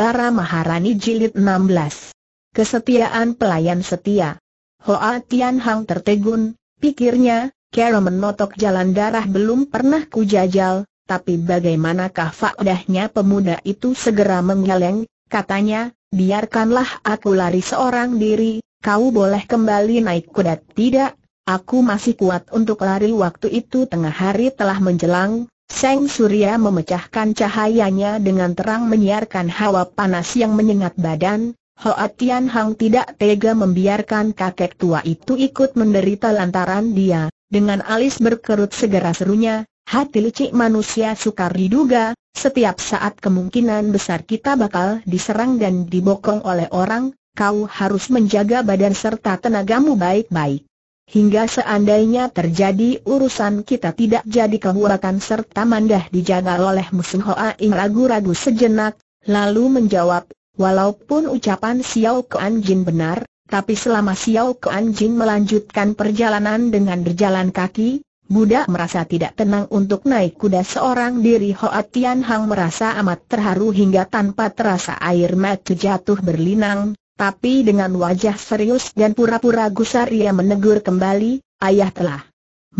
Bara Maharani Jilid 16. Kesetiaan pelayan setia. Hoa Tian Hang tertegun, pikirnya, Kero menotok jalan darah belum pernah ku jajal. tapi bagaimanakah fakdahnya pemuda itu segera menggeleng, katanya, biarkanlah aku lari seorang diri, kau boleh kembali naik kudat tidak, aku masih kuat untuk lari waktu itu tengah hari telah menjelang, Seng Surya memecahkan cahayanya dengan terang menyiarkan hawa panas yang menyengat badan, Hoa Tian Hang tidak tega membiarkan kakek tua itu ikut menderita lantaran dia, dengan alis berkerut segera serunya, hati licik manusia sukar diduga, setiap saat kemungkinan besar kita bakal diserang dan dibokong oleh orang, kau harus menjaga badan serta tenagamu baik-baik hingga seandainya terjadi urusan kita tidak jadi kebuakan serta mandah dijaga oleh musuh Hoa Ing ragu-ragu sejenak, lalu menjawab, walaupun ucapan Xiao Ke Jin benar, tapi selama Xiao Ke Jin melanjutkan perjalanan dengan berjalan kaki, Buddha merasa tidak tenang untuk naik kuda seorang diri Hoa Tian Hang merasa amat terharu hingga tanpa terasa air mata jatuh berlinang, tapi dengan wajah serius dan pura-pura gusar ia menegur kembali, ayah telah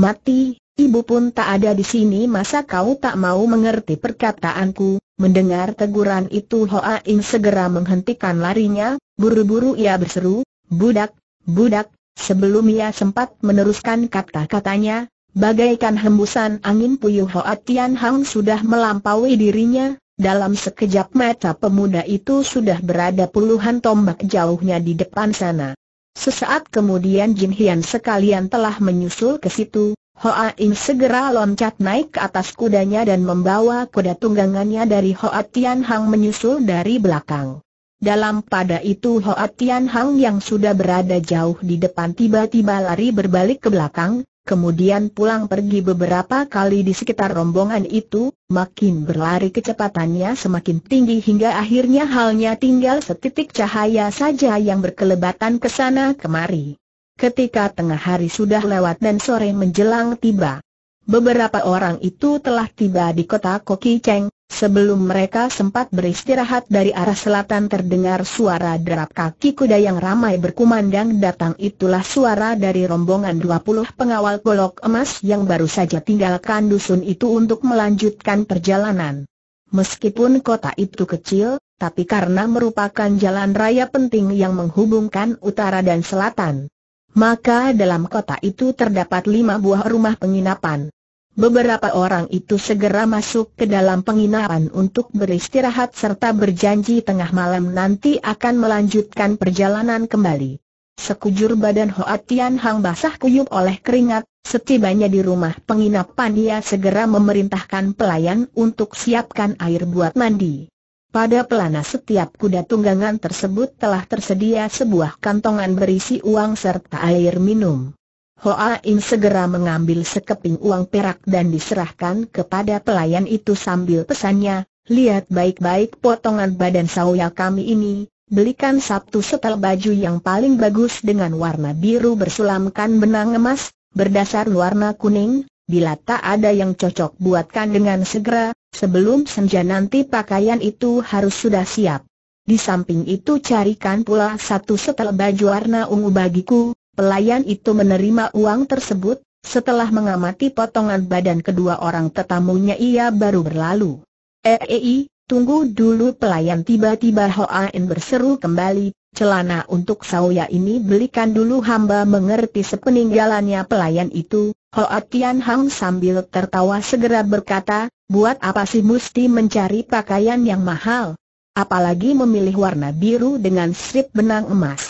mati, ibu pun tak ada di sini masa kau tak mau mengerti perkataanku, mendengar teguran itu Hoa Ing segera menghentikan larinya, buru-buru ia berseru, budak, budak, sebelum ia sempat meneruskan kata-katanya, bagaikan hembusan angin puyuh Hoa Tian Hang sudah melampaui dirinya, dalam sekejap mata pemuda itu sudah berada puluhan tombak jauhnya di depan sana. Sesaat kemudian Jin Hian sekalian telah menyusul ke situ, Hoa Ing segera loncat naik ke atas kudanya dan membawa kuda tunggangannya dari Hoa Tian Hang menyusul dari belakang. Dalam pada itu Hoa Tian Hang yang sudah berada jauh di depan tiba-tiba lari berbalik ke belakang, kemudian pulang pergi beberapa kali di sekitar rombongan itu, makin berlari kecepatannya semakin tinggi hingga akhirnya halnya tinggal setitik cahaya saja yang berkelebatan ke sana kemari. Ketika tengah hari sudah lewat dan sore menjelang tiba, beberapa orang itu telah tiba di kota Koki Cheng, Sebelum mereka sempat beristirahat dari arah selatan terdengar suara derap kaki kuda yang ramai berkumandang datang itulah suara dari rombongan 20 pengawal golok emas yang baru saja tinggalkan dusun itu untuk melanjutkan perjalanan. Meskipun kota itu kecil, tapi karena merupakan jalan raya penting yang menghubungkan utara dan selatan, maka dalam kota itu terdapat lima buah rumah penginapan. Beberapa orang itu segera masuk ke dalam penginapan untuk beristirahat serta berjanji tengah malam nanti akan melanjutkan perjalanan kembali. Sekujur badan Hoa Tian Hang basah kuyup oleh keringat, setibanya di rumah penginapan dia segera memerintahkan pelayan untuk siapkan air buat mandi. Pada pelana setiap kuda tunggangan tersebut telah tersedia sebuah kantongan berisi uang serta air minum. Hoa In segera mengambil sekeping uang perak dan diserahkan kepada pelayan itu sambil pesannya, lihat baik-baik potongan badan Sauya kami ini, belikan satu setel baju yang paling bagus dengan warna biru bersulamkan benang emas, berdasar warna kuning, bila tak ada yang cocok buatkan dengan segera, sebelum senja nanti pakaian itu harus sudah siap. Di samping itu carikan pula satu setel baju warna ungu bagiku, Pelayan itu menerima uang tersebut, setelah mengamati potongan badan kedua orang tetamunya ia baru berlalu. Ei, eh, eh, eh, tunggu dulu pelayan tiba-tiba Hoa Hoain berseru kembali, celana untuk Sauya ini belikan dulu hamba mengerti sepeninggalannya pelayan itu. Hoa Tian Hang sambil tertawa segera berkata, buat apa sih mesti mencari pakaian yang mahal? Apalagi memilih warna biru dengan strip benang emas.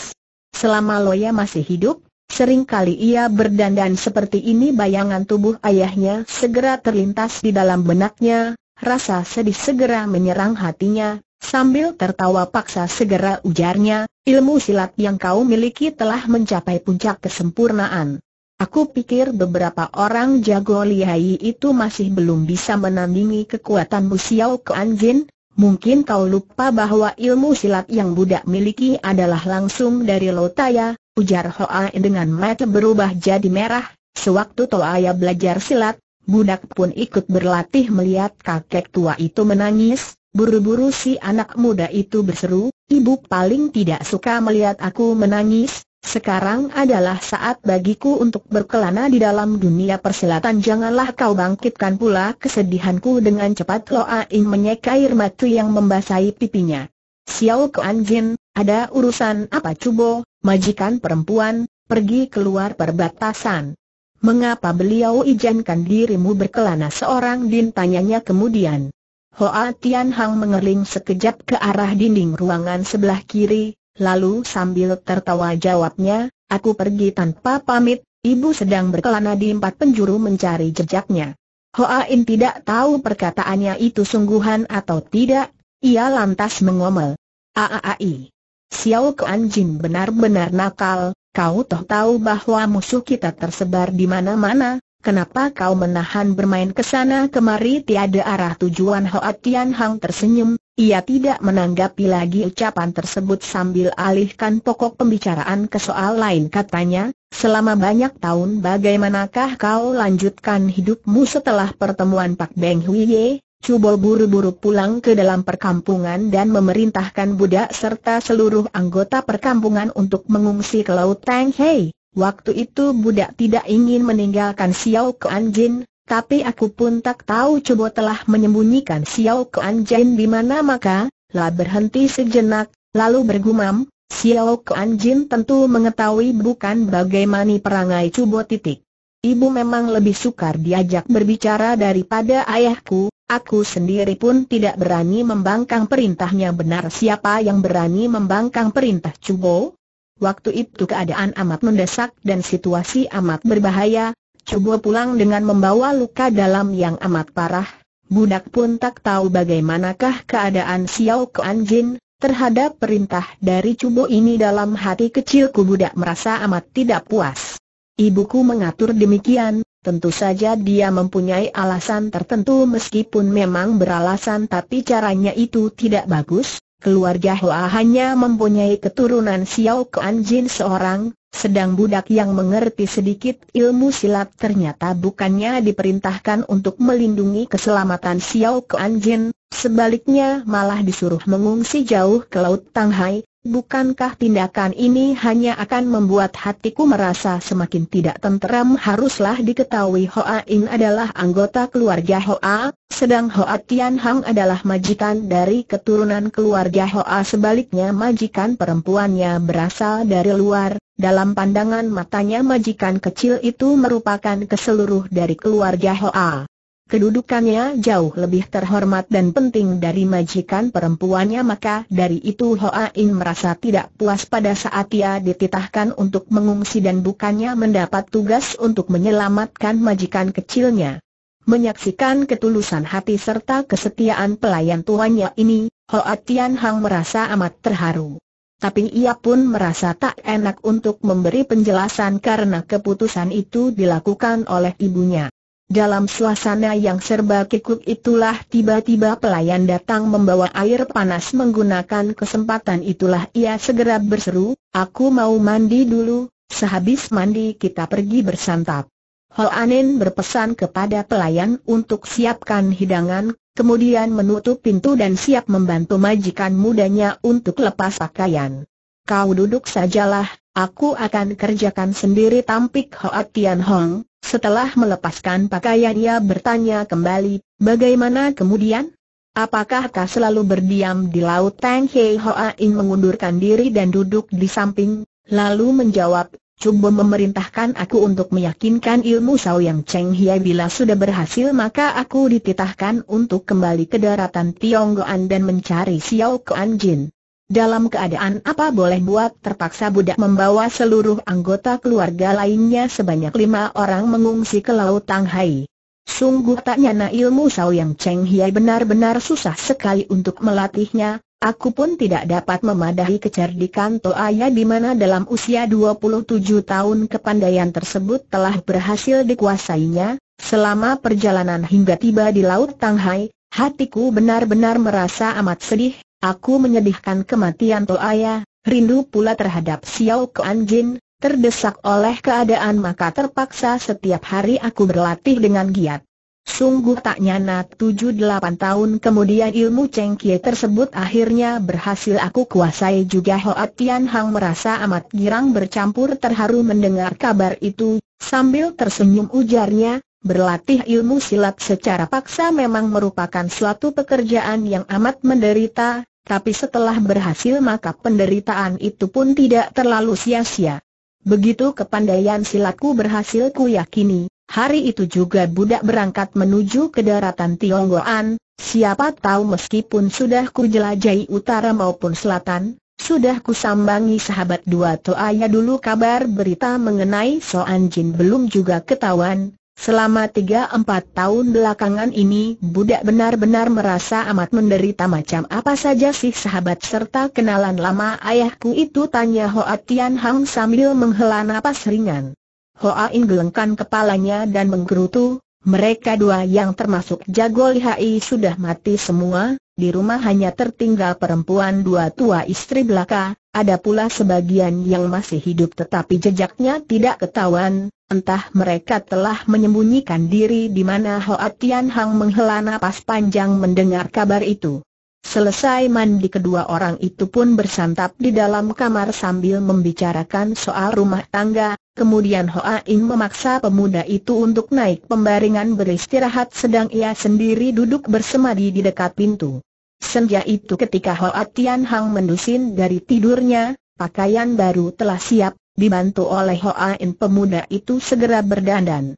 Selama Loya masih hidup, sering kali ia berdandan seperti ini bayangan tubuh ayahnya segera terlintas di dalam benaknya, rasa sedih segera menyerang hatinya, sambil tertawa paksa segera ujarnya, ilmu silat yang kau miliki telah mencapai puncak kesempurnaan. Aku pikir beberapa orang jago lihai itu masih belum bisa menandingi kekuatan Musiao Kuan Jin, Mungkin kau lupa bahwa ilmu silat yang budak miliki adalah langsung dari Lotaya, ujar Hoa dengan mata berubah jadi merah. Sewaktu Toaya belajar silat, budak pun ikut berlatih melihat kakek tua itu menangis. Buru-buru si anak muda itu berseru, ibu paling tidak suka melihat aku menangis, sekarang adalah saat bagiku untuk berkelana di dalam dunia persilatan Janganlah kau bangkitkan pula kesedihanku dengan cepat Loa In menyekai air mata yang membasahi pipinya Xiao Kuan Jin, ada urusan apa cubo, majikan perempuan, pergi keluar perbatasan Mengapa beliau izinkan dirimu berkelana seorang Din tanyanya kemudian Hoa Tian Hang mengerling sekejap ke arah dinding ruangan sebelah kiri Lalu sambil tertawa jawabnya, aku pergi tanpa pamit, ibu sedang berkelana di empat penjuru mencari jejaknya. Hoa, Hoain tidak tahu perkataannya itu sungguhan atau tidak, ia lantas mengomel. Aaai. Xiao Kuan Jin benar-benar nakal, kau toh tahu bahwa musuh kita tersebar di mana-mana, kenapa kau menahan bermain ke sana kemari tiada arah tujuan Hoa Tian Hang tersenyum, ia tidak menanggapi lagi ucapan tersebut sambil alihkan pokok pembicaraan ke soal lain katanya, selama banyak tahun bagaimanakah kau lanjutkan hidupmu setelah pertemuan Pak Beng Huiye? Cubol buru-buru pulang ke dalam perkampungan dan memerintahkan budak serta seluruh anggota perkampungan untuk mengungsi ke Laut Tang Hei. Waktu itu budak tidak ingin meninggalkan Xiao Kuan Jin, tapi aku pun tak tahu Cubo telah menyembunyikan Xiao Kuan Jin di mana maka, La berhenti sejenak, lalu bergumam, Xiao Kuan Jin tentu mengetahui bukan bagaimana perangai Cubo titik. Ibu memang lebih sukar diajak berbicara daripada ayahku, aku sendiri pun tidak berani membangkang perintahnya benar siapa yang berani membangkang perintah Cubo? Waktu itu keadaan amat mendesak dan situasi amat berbahaya, Cubo pulang dengan membawa luka dalam yang amat parah. Budak pun tak tahu bagaimanakah keadaan Xiao Kuan Jin, Terhadap perintah dari Cubo ini dalam hati kecilku budak merasa amat tidak puas. Ibuku mengatur demikian, tentu saja dia mempunyai alasan tertentu meskipun memang beralasan tapi caranya itu tidak bagus. Keluarga Hoa hanya mempunyai keturunan Xiao Kuan Jin seorang, sedang budak yang mengerti sedikit ilmu silat ternyata bukannya diperintahkan untuk melindungi keselamatan Xiao Kuan Jin, sebaliknya malah disuruh mengungsi jauh ke Laut Tanghai. Bukankah tindakan ini hanya akan membuat hatiku merasa semakin tidak tenteram haruslah diketahui Hoa In adalah anggota keluarga Hoa, sedang Hoa Tian Hang adalah majikan dari keturunan keluarga Hoa sebaliknya majikan perempuannya berasal dari luar, dalam pandangan matanya majikan kecil itu merupakan keseluruh dari keluarga Hoa. Kedudukannya jauh lebih terhormat dan penting dari majikan perempuannya maka dari itu Hoa In merasa tidak puas pada saat ia dititahkan untuk mengungsi dan bukannya mendapat tugas untuk menyelamatkan majikan kecilnya. Menyaksikan ketulusan hati serta kesetiaan pelayan tuannya ini, Hoa Tian Hang merasa amat terharu tapi ia pun merasa tak enak untuk memberi penjelasan karena keputusan itu dilakukan oleh ibunya. Dalam suasana yang serba kikuk itulah tiba-tiba pelayan datang membawa air panas menggunakan kesempatan itulah ia segera berseru, aku mau mandi dulu, sehabis mandi kita pergi bersantap. Hol Anin berpesan kepada pelayan untuk siapkan hidangan kemudian menutup pintu dan siap membantu majikan mudanya untuk lepas pakaian. Kau duduk sajalah, aku akan kerjakan sendiri tampik Hoat Tian Hong. Setelah melepaskan pakaian ia bertanya kembali, bagaimana kemudian? Apakah kau selalu berdiam di laut Tang Hei Hoa In mengundurkan diri dan duduk di samping, lalu menjawab, Cuba memerintahkan aku untuk meyakinkan ilmu Sao Yang Cheng Hiai bila sudah berhasil maka aku dititahkan untuk kembali ke daratan Tionggoan dan mencari Xiao Kuan Jin. Dalam keadaan apa boleh buat terpaksa budak membawa seluruh anggota keluarga lainnya sebanyak lima orang mengungsi ke Laut Tanghai. Sungguh tak nyana ilmu Sao Yang Cheng Hiai benar-benar susah sekali untuk melatihnya, Aku pun tidak dapat memadahi kecerdikan Toaya di mana dalam usia 27 tahun kepandaian tersebut telah berhasil dikuasainya, selama perjalanan hingga tiba di Laut Tanghai, hatiku benar-benar merasa amat sedih, aku menyedihkan kematian Toaya, rindu pula terhadap Xiao Kuan Jin, terdesak oleh keadaan maka terpaksa setiap hari aku berlatih dengan giat. Sungguh tak nyana 7-8 tahun kemudian ilmu Cheng Kie tersebut akhirnya berhasil aku kuasai juga Hoa Tian Hang merasa amat girang bercampur terharu mendengar kabar itu, sambil tersenyum ujarnya, berlatih ilmu silat secara paksa memang merupakan suatu pekerjaan yang amat menderita, tapi setelah berhasil maka penderitaan itu pun tidak terlalu sia-sia. Begitu kepandaian silatku berhasil ku yakini, Hari itu juga budak berangkat menuju ke daratan Tionggoan, siapa tahu meskipun sudah kujelajahi utara maupun selatan, sudah kusambangi sahabat dua ayah dulu kabar berita mengenai Soan Jin belum juga ketahuan, Selama tiga empat tahun belakangan ini budak benar-benar merasa amat menderita macam apa saja sih sahabat serta kenalan lama ayahku itu tanya Hoa Tian Hang sambil menghela napas ringan. Hoa gelengkan kepalanya dan menggerutu, mereka dua yang termasuk Jago Lihai sudah mati semua, di rumah hanya tertinggal perempuan dua tua istri belaka, ada pula sebagian yang masih hidup tetapi jejaknya tidak ketahuan, entah mereka telah menyembunyikan diri di mana Hoa Tian Hang menghela napas panjang mendengar kabar itu. Selesai mandi kedua orang itu pun bersantap di dalam kamar sambil membicarakan soal rumah tangga, kemudian Hoa In memaksa pemuda itu untuk naik pembaringan beristirahat sedang ia sendiri duduk bersemadi di dekat pintu. Senja itu ketika Hoa Tian Hang mendusin dari tidurnya, pakaian baru telah siap, dibantu oleh Hoa In pemuda itu segera berdandan.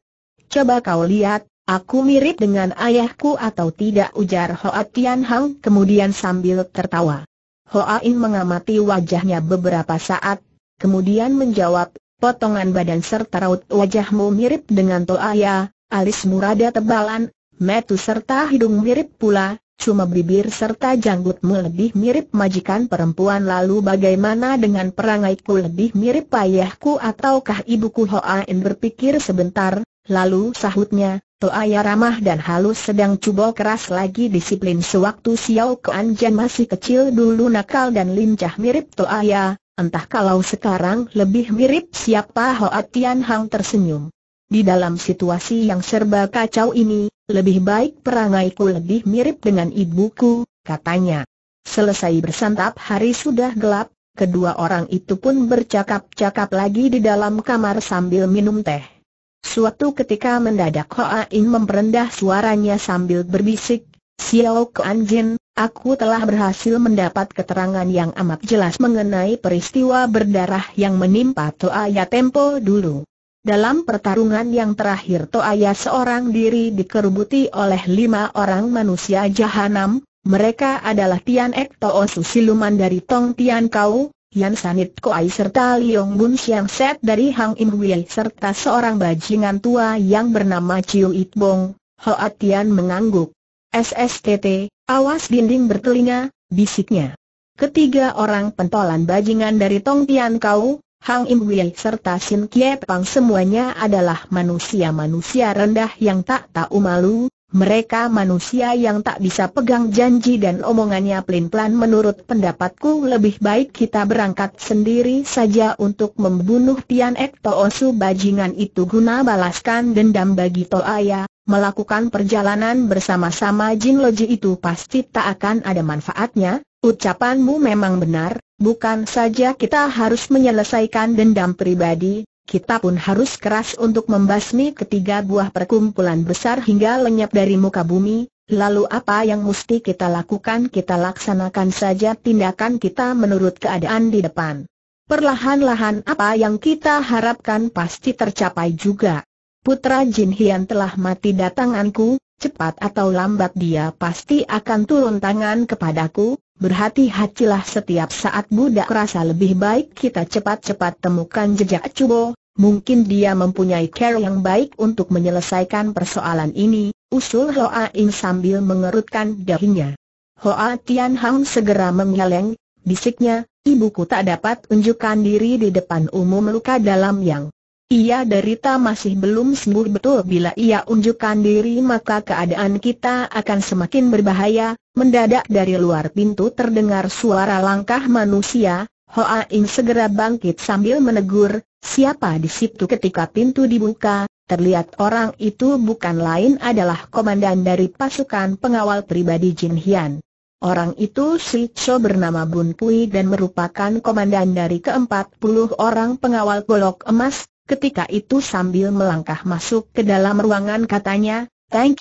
Coba kau lihat, Aku mirip dengan ayahku atau tidak ujar Hoa Tian Hang kemudian sambil tertawa. Hoa In mengamati wajahnya beberapa saat, kemudian menjawab, potongan badan serta raut wajahmu mirip dengan Toaya, alis murada tebalan, metu serta hidung mirip pula, cuma bibir serta janggutmu lebih mirip majikan perempuan lalu bagaimana dengan perangaiku lebih mirip ayahku ataukah ibuku Hoa In berpikir sebentar, Lalu sahutnya, Toaya ramah dan halus sedang cubol keras lagi disiplin sewaktu Xiao Kuan Jan masih kecil dulu nakal dan lincah mirip Toaya, entah kalau sekarang lebih mirip siapa Hoa Tian Hang tersenyum. Di dalam situasi yang serba kacau ini, lebih baik perangaiku lebih mirip dengan ibuku, katanya. Selesai bersantap hari sudah gelap, kedua orang itu pun bercakap-cakap lagi di dalam kamar sambil minum teh. Suatu ketika mendadak Hoa In memperendah suaranya sambil berbisik, Xiao Kuan Jin, aku telah berhasil mendapat keterangan yang amat jelas mengenai peristiwa berdarah yang menimpa Toaya Tempo dulu. Dalam pertarungan yang terakhir Toaya seorang diri dikerubuti oleh lima orang manusia jahanam, mereka adalah Tian Ek Toosu siluman dari Tong Tian Kau, Yan Sanit Koai serta Liong Bun Siang Set dari Hang Im Wei serta seorang bajingan tua yang bernama Chiu It Bong, Hoa Tian mengangguk. SSTT, awas dinding bertelinga, bisiknya. Ketiga orang pentolan bajingan dari Tong Tian Kau, Hang Im Wei serta Sin Kie Pang semuanya adalah manusia-manusia rendah yang tak tahu malu, mereka manusia yang tak bisa pegang janji dan omongannya pelin-pelan menurut pendapatku lebih baik kita berangkat sendiri saja untuk membunuh Tian Ek Toosu bajingan itu guna balaskan dendam bagi Toaya, melakukan perjalanan bersama-sama Jin Loji itu pasti tak akan ada manfaatnya, ucapanmu memang benar, bukan saja kita harus menyelesaikan dendam pribadi, kita pun harus keras untuk membasmi ketiga buah perkumpulan besar hingga lenyap dari muka bumi, lalu apa yang mesti kita lakukan kita laksanakan saja tindakan kita menurut keadaan di depan. Perlahan-lahan apa yang kita harapkan pasti tercapai juga. Putra Jin Hian telah mati datanganku, cepat atau lambat dia pasti akan turun tangan kepadaku, Berhati-hatilah setiap saat budak rasa lebih baik kita cepat-cepat temukan jejak Cubo, mungkin dia mempunyai cara yang baik untuk menyelesaikan persoalan ini, usul Hoa Ing sambil mengerutkan dahinya. Hoa Tian Hang segera menggeleng, bisiknya, ibuku tak dapat unjukkan diri di depan umum luka dalam yang ia derita masih belum sembuh betul bila ia unjukkan diri maka keadaan kita akan semakin berbahaya, mendadak dari luar pintu terdengar suara langkah manusia, Hoa Ing segera bangkit sambil menegur, siapa di situ ketika pintu dibuka, terlihat orang itu bukan lain adalah komandan dari pasukan pengawal pribadi Jin Hian. Orang itu Si Cho bernama Bun Pui dan merupakan komandan dari keempat puluh orang pengawal golok emas, Ketika itu sambil melangkah masuk ke dalam ruangan katanya,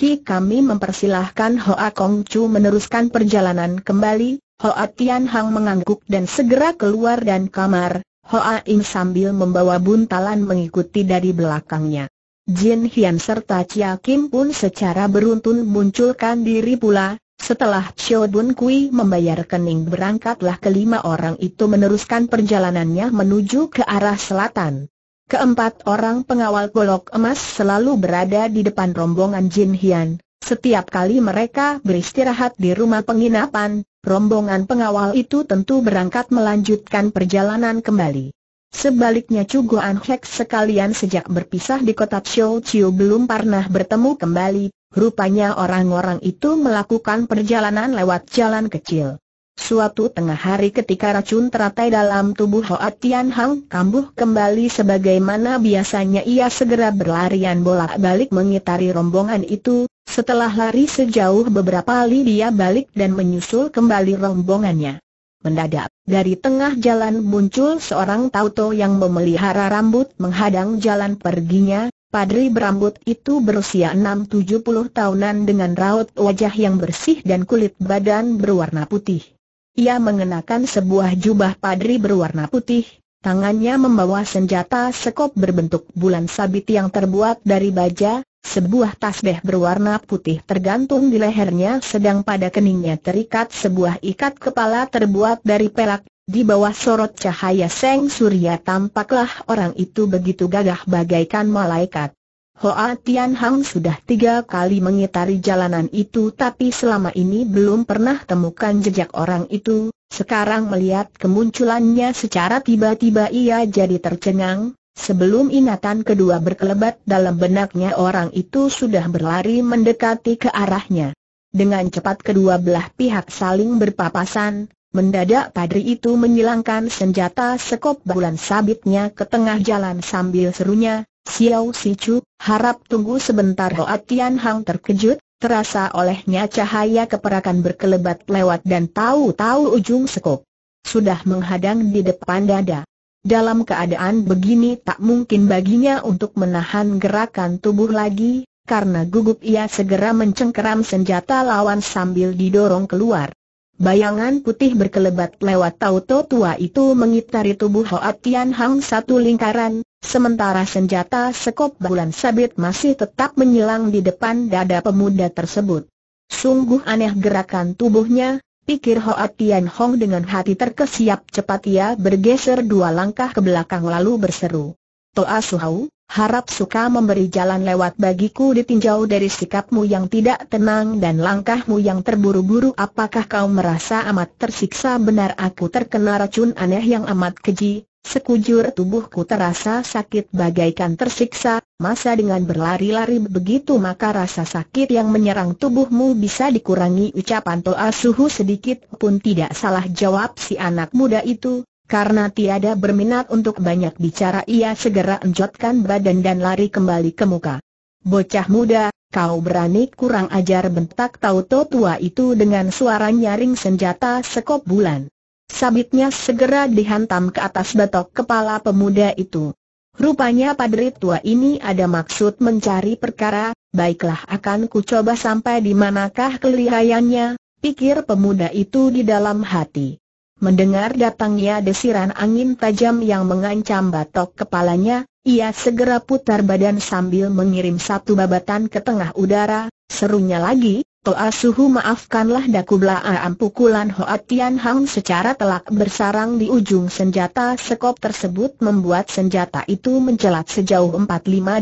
you kami mempersilahkan Hoa Kong Chu meneruskan perjalanan kembali, Hoa Tian Hang mengangguk dan segera keluar dan kamar, Hoa Im sambil membawa buntalan mengikuti dari belakangnya. Jin Hian serta Chia Kim pun secara beruntun munculkan diri pula, setelah Xiao Bun Kui membayar kening berangkatlah kelima orang itu meneruskan perjalanannya menuju ke arah selatan. Keempat orang pengawal golok emas selalu berada di depan rombongan Jin Hian. Setiap kali mereka beristirahat di rumah penginapan, rombongan pengawal itu tentu berangkat melanjutkan perjalanan kembali. Sebaliknya Chu Guan Hek sekalian sejak berpisah di kota Chou Chiu belum pernah bertemu kembali, rupanya orang-orang itu melakukan perjalanan lewat jalan kecil. Suatu tengah hari ketika racun teratai dalam tubuh Hoat Tian Hang kambuh kembali sebagaimana biasanya ia segera berlarian bolak-balik mengitari rombongan itu, setelah lari sejauh beberapa kali dia balik dan menyusul kembali rombongannya. Mendadak, dari tengah jalan muncul seorang tauto yang memelihara rambut menghadang jalan perginya, Padri berambut itu berusia 6-70 tahunan dengan raut wajah yang bersih dan kulit badan berwarna putih. Ia mengenakan sebuah jubah padri berwarna putih, tangannya membawa senjata sekop berbentuk bulan sabit yang terbuat dari baja, sebuah tasbih berwarna putih tergantung di lehernya sedang pada keningnya terikat sebuah ikat kepala terbuat dari pelak. di bawah sorot cahaya seng surya tampaklah orang itu begitu gagah bagaikan malaikat. Hoa Tian Hang sudah tiga kali mengitari jalanan itu tapi selama ini belum pernah temukan jejak orang itu, sekarang melihat kemunculannya secara tiba-tiba ia jadi tercengang, sebelum ingatan kedua berkelebat dalam benaknya orang itu sudah berlari mendekati ke arahnya. Dengan cepat kedua belah pihak saling berpapasan, Mendadak padri itu menyilangkan senjata sekop bulan sabitnya ke tengah jalan sambil serunya, Xiao Si Chu, harap tunggu sebentar Hoa Tian Hang terkejut, terasa olehnya cahaya keperakan berkelebat lewat dan tahu-tahu ujung sekop. Sudah menghadang di depan dada. Dalam keadaan begini tak mungkin baginya untuk menahan gerakan tubuh lagi, karena gugup ia segera mencengkeram senjata lawan sambil didorong keluar. Bayangan putih berkelebat lewat tauto tua itu mengitari tubuh Hoa Tian Hang satu lingkaran, Sementara senjata sekop bulan sabit masih tetap menyilang di depan dada pemuda tersebut. Sungguh aneh gerakan tubuhnya, pikir Hoa Tian Hong dengan hati terkesiap cepat ia bergeser dua langkah ke belakang lalu berseru. Toa Suhau, harap suka memberi jalan lewat bagiku ditinjau dari sikapmu yang tidak tenang dan langkahmu yang terburu-buru apakah kau merasa amat tersiksa benar aku terkena racun aneh yang amat keji, sekujur tubuhku terasa sakit bagaikan tersiksa, masa dengan berlari-lari begitu maka rasa sakit yang menyerang tubuhmu bisa dikurangi ucapan Toa Suhu sedikit pun tidak salah jawab si anak muda itu, karena tiada berminat untuk banyak bicara ia segera enjotkan badan dan lari kembali ke muka. Bocah muda, kau berani kurang ajar bentak Tauto tua itu dengan suara nyaring senjata sekop bulan. Sabitnya segera dihantam ke atas batok kepala pemuda itu. Rupanya padri tua ini ada maksud mencari perkara, baiklah akan kucoba sampai di manakah kelihayannya, pikir pemuda itu di dalam hati. Mendengar datangnya desiran angin tajam yang mengancam batok kepalanya, ia segera putar badan sambil mengirim satu babatan ke tengah udara, serunya lagi, Toa Suhu maafkanlah daku belaam pukulan Hoa Tian Hang secara telak bersarang di ujung senjata sekop tersebut membuat senjata itu mencelat sejauh 45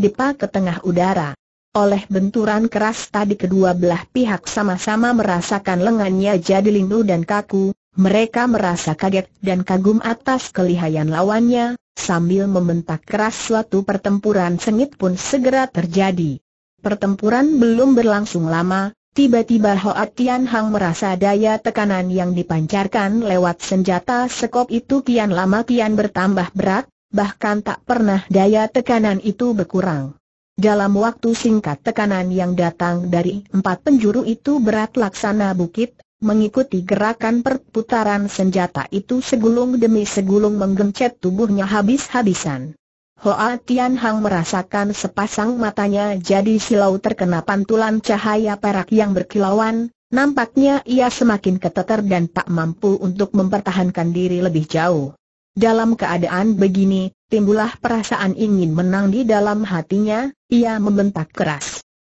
depa ke tengah udara. Oleh benturan keras tadi kedua belah pihak sama-sama merasakan lengannya jadi lindu dan kaku, mereka merasa kaget dan kagum atas kelihayan lawannya, sambil membentak keras suatu pertempuran sengit pun segera terjadi. Pertempuran belum berlangsung lama, tiba-tiba Hoa Tian Hang merasa daya tekanan yang dipancarkan lewat senjata sekop itu kian lama kian bertambah berat, bahkan tak pernah daya tekanan itu berkurang. Dalam waktu singkat tekanan yang datang dari empat penjuru itu berat laksana bukit, Mengikuti gerakan perputaran senjata itu segulung demi segulung menggencet tubuhnya habis-habisan. Hoa Tian Hang merasakan sepasang matanya jadi silau terkena pantulan cahaya perak yang berkilauan, nampaknya ia semakin keteter dan tak mampu untuk mempertahankan diri lebih jauh. Dalam keadaan begini, timbullah perasaan ingin menang di dalam hatinya, ia membentak keras.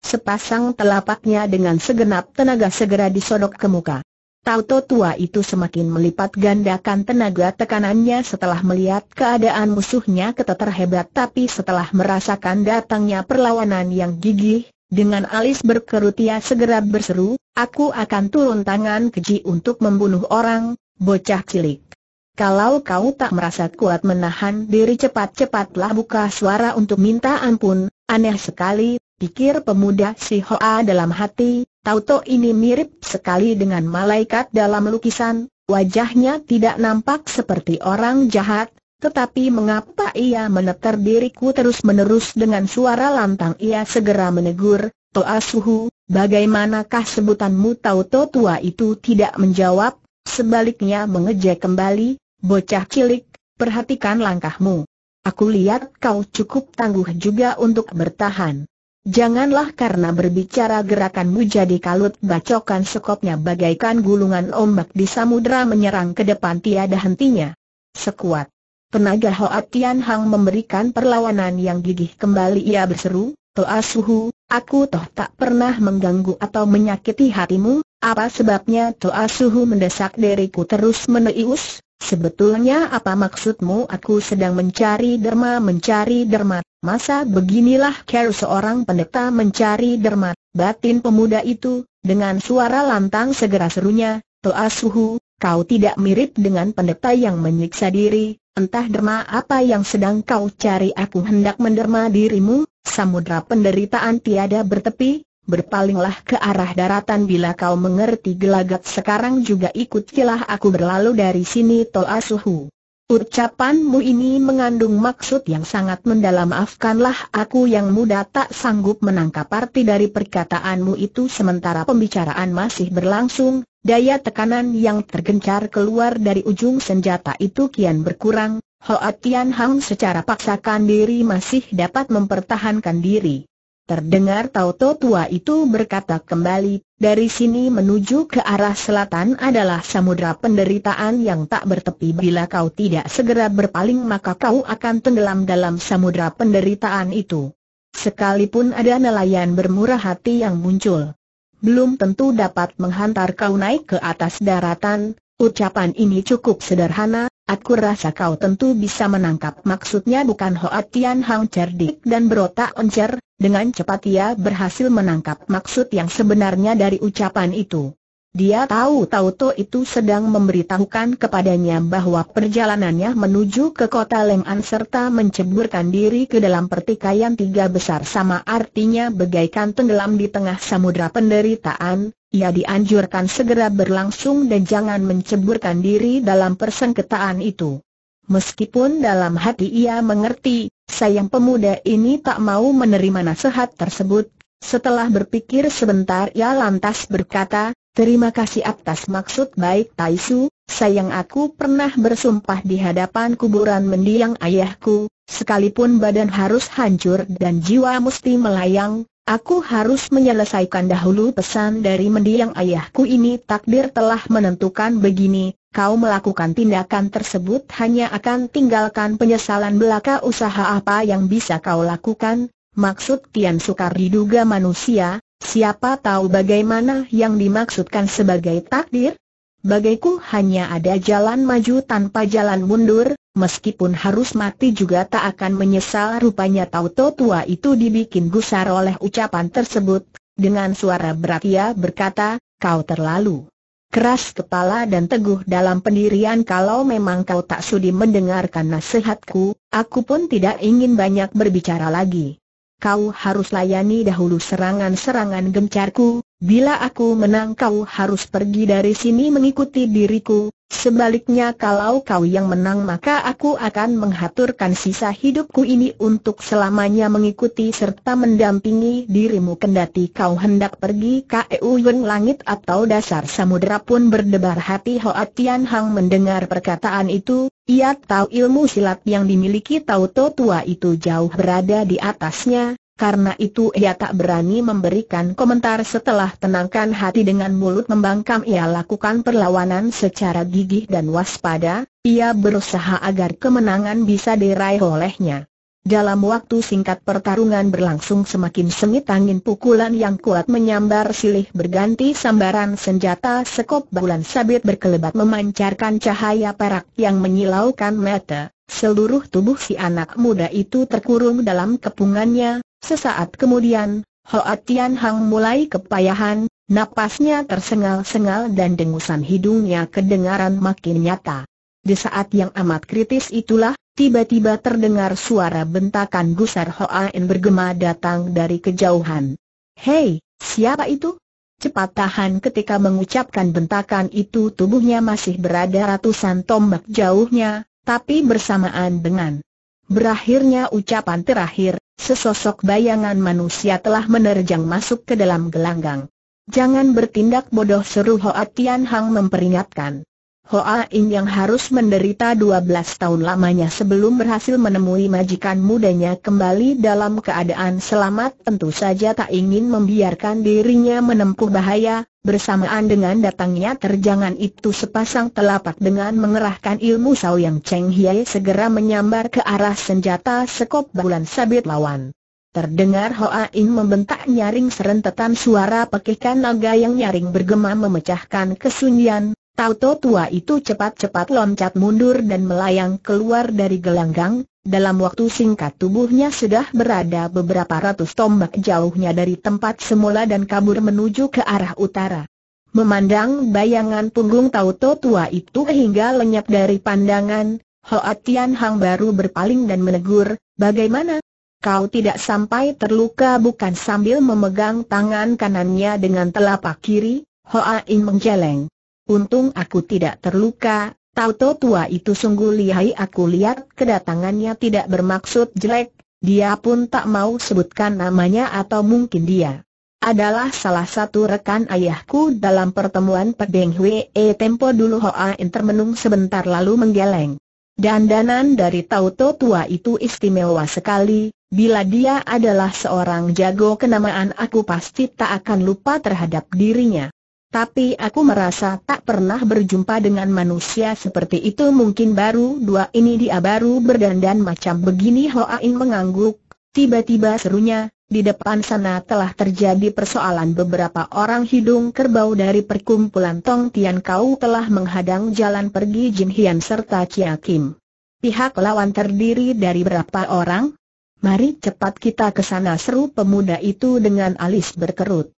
Sepasang telapaknya dengan segenap tenaga segera disodok ke muka. Tauto tua itu semakin melipat gandakan tenaga tekanannya setelah melihat keadaan musuhnya keteter hebat tapi setelah merasakan datangnya perlawanan yang gigih, dengan alis berkerut ia segera berseru, aku akan turun tangan keji untuk membunuh orang, bocah cilik. Kalau kau tak merasa kuat menahan diri cepat-cepatlah buka suara untuk minta ampun, aneh sekali, pikir pemuda si Hoa dalam hati, Tauto ini mirip sekali dengan malaikat dalam lukisan, wajahnya tidak nampak seperti orang jahat, tetapi mengapa ia meneter diriku terus-menerus dengan suara lantang ia segera menegur, Toa Suhu, bagaimanakah sebutanmu Tauto tua itu tidak menjawab, sebaliknya mengejek kembali, Bocah cilik, perhatikan langkahmu. Aku lihat kau cukup tangguh juga untuk bertahan. Janganlah karena berbicara gerakanmu jadi kalut bacokan sekopnya bagaikan gulungan ombak di samudera menyerang ke depan tiada hentinya. Sekuat tenaga Hoa Tian Hang memberikan perlawanan yang gigih kembali ia berseru, Toa Suhu, aku toh tak pernah mengganggu atau menyakiti hatimu, apa sebabnya Toa Suhu mendesak diriku terus meneus? Sebetulnya apa maksudmu aku sedang mencari derma mencari derma, masa beginilah care seorang pendeta mencari derma, batin pemuda itu, dengan suara lantang segera serunya, Toa Suhu, kau tidak mirip dengan pendeta yang menyiksa diri, entah derma apa yang sedang kau cari aku hendak menderma dirimu, samudra penderitaan tiada bertepi, Berpalinglah ke arah daratan bila kau mengerti gelagat sekarang juga ikutilah aku berlalu dari sini Tol Asuhu. Ucapanmu ini mengandung maksud yang sangat mendalam Afkanlah aku yang muda tak sanggup menangkap arti dari perkataanmu itu Sementara pembicaraan masih berlangsung, daya tekanan yang tergencar keluar dari ujung senjata itu kian berkurang Hoa Tian Hang secara paksakan diri masih dapat mempertahankan diri Terdengar Tauto tua itu berkata kembali, dari sini menuju ke arah selatan adalah samudra penderitaan yang tak bertepi bila kau tidak segera berpaling maka kau akan tenggelam dalam samudra penderitaan itu. Sekalipun ada nelayan bermurah hati yang muncul, belum tentu dapat menghantar kau naik ke atas daratan, ucapan ini cukup sederhana, Aku rasa kau tentu bisa menangkap maksudnya bukan Hoa Tian Hang cerdik dan berotak encer, dengan cepat ia berhasil menangkap maksud yang sebenarnya dari ucapan itu. Dia tahu Tauto itu sedang memberitahukan kepadanya bahwa perjalanannya menuju ke kota Leng'an serta menceburkan diri ke dalam pertikaian tiga besar sama artinya bagaikan tenggelam di tengah samudra penderitaan, ia dianjurkan segera berlangsung dan jangan menceburkan diri dalam persengketaan itu. Meskipun dalam hati ia mengerti, sayang pemuda ini tak mau menerima nasihat tersebut, setelah berpikir sebentar ia lantas berkata, Terima kasih atas maksud baik Taisu, sayang aku pernah bersumpah di hadapan kuburan mendiang ayahku, sekalipun badan harus hancur dan jiwa mesti melayang, aku harus menyelesaikan dahulu pesan dari mendiang ayahku ini takdir telah menentukan begini, kau melakukan tindakan tersebut hanya akan tinggalkan penyesalan belaka usaha apa yang bisa kau lakukan, maksud Tian Sukar diduga manusia, Siapa tahu bagaimana yang dimaksudkan sebagai takdir? Bagiku hanya ada jalan maju tanpa jalan mundur, meskipun harus mati juga tak akan menyesal rupanya Tauto tua itu dibikin gusar oleh ucapan tersebut. Dengan suara berat ia berkata, kau terlalu keras kepala dan teguh dalam pendirian kalau memang kau tak sudi mendengarkan nasihatku, aku pun tidak ingin banyak berbicara lagi kau harus layani dahulu serangan-serangan gencarku, bila aku menang kau harus pergi dari sini mengikuti diriku, Sebaliknya kalau kau yang menang maka aku akan menghaturkan sisa hidupku ini untuk selamanya mengikuti serta mendampingi dirimu kendati kau hendak pergi ke Uyun Langit atau dasar samudera pun berdebar hati Hoa Tian Hang mendengar perkataan itu, ia tahu ilmu silat yang dimiliki Tauto tua itu jauh berada di atasnya, karena itu ia tak berani memberikan komentar setelah tenangkan hati dengan mulut membangkam ia lakukan perlawanan secara gigih dan waspada, ia berusaha agar kemenangan bisa diraih olehnya. Dalam waktu singkat pertarungan berlangsung semakin sengit angin pukulan yang kuat menyambar silih berganti sambaran senjata sekop bulan sabit berkelebat memancarkan cahaya perak yang menyilaukan mata. Seluruh tubuh si anak muda itu terkurung dalam kepungannya, sesaat kemudian, Hoa Tian Hang mulai kepayahan, napasnya tersengal-sengal dan dengusan hidungnya kedengaran makin nyata. Di saat yang amat kritis itulah, tiba-tiba terdengar suara bentakan gusar Hoa En bergema datang dari kejauhan. Hei, siapa itu? Cepat tahan ketika mengucapkan bentakan itu tubuhnya masih berada ratusan tombak jauhnya, tapi bersamaan dengan berakhirnya ucapan terakhir, sesosok bayangan manusia telah menerjang masuk ke dalam gelanggang. Jangan bertindak bodoh seru Hoa Tian Hang memperingatkan. Hoa In yang harus menderita 12 tahun lamanya sebelum berhasil menemui majikan mudanya kembali dalam keadaan selamat tentu saja tak ingin membiarkan dirinya menempuh bahaya, bersamaan dengan datangnya terjangan itu sepasang telapak dengan mengerahkan ilmu Sao Yang Cheng Hiei segera menyambar ke arah senjata sekop bulan sabit lawan. Terdengar Hoa In membentak nyaring serentetan suara pekikan naga yang nyaring bergema memecahkan kesunyian, Tauto tua itu cepat-cepat loncat mundur dan melayang keluar dari gelanggang, dalam waktu singkat tubuhnya sudah berada beberapa ratus tombak jauhnya dari tempat semula dan kabur menuju ke arah utara. Memandang bayangan punggung Tauto tua itu hingga lenyap dari pandangan, Hoa Tian Hang baru berpaling dan menegur, bagaimana? Kau tidak sampai terluka bukan sambil memegang tangan kanannya dengan telapak kiri, Hoa In menjeleng. Untung aku tidak terluka, Tauto tua itu sungguh lihai aku lihat kedatangannya tidak bermaksud jelek, dia pun tak mau sebutkan namanya atau mungkin dia adalah salah satu rekan ayahku dalam pertemuan Pedeng Hwe e Tempo dulu Hoa termenung sebentar lalu menggeleng. Dandanan dari Tauto tua itu istimewa sekali, bila dia adalah seorang jago kenamaan aku pasti tak akan lupa terhadap dirinya. Tapi aku merasa tak pernah berjumpa dengan manusia seperti itu mungkin baru dua ini dia baru berdandan macam begini Hoa In mengangguk, tiba-tiba serunya, di depan sana telah terjadi persoalan beberapa orang hidung kerbau dari perkumpulan Tong Tian Kau telah menghadang jalan pergi Jin Hian serta Chia Kim. Pihak lawan terdiri dari berapa orang? Mari cepat kita ke sana seru pemuda itu dengan alis berkerut.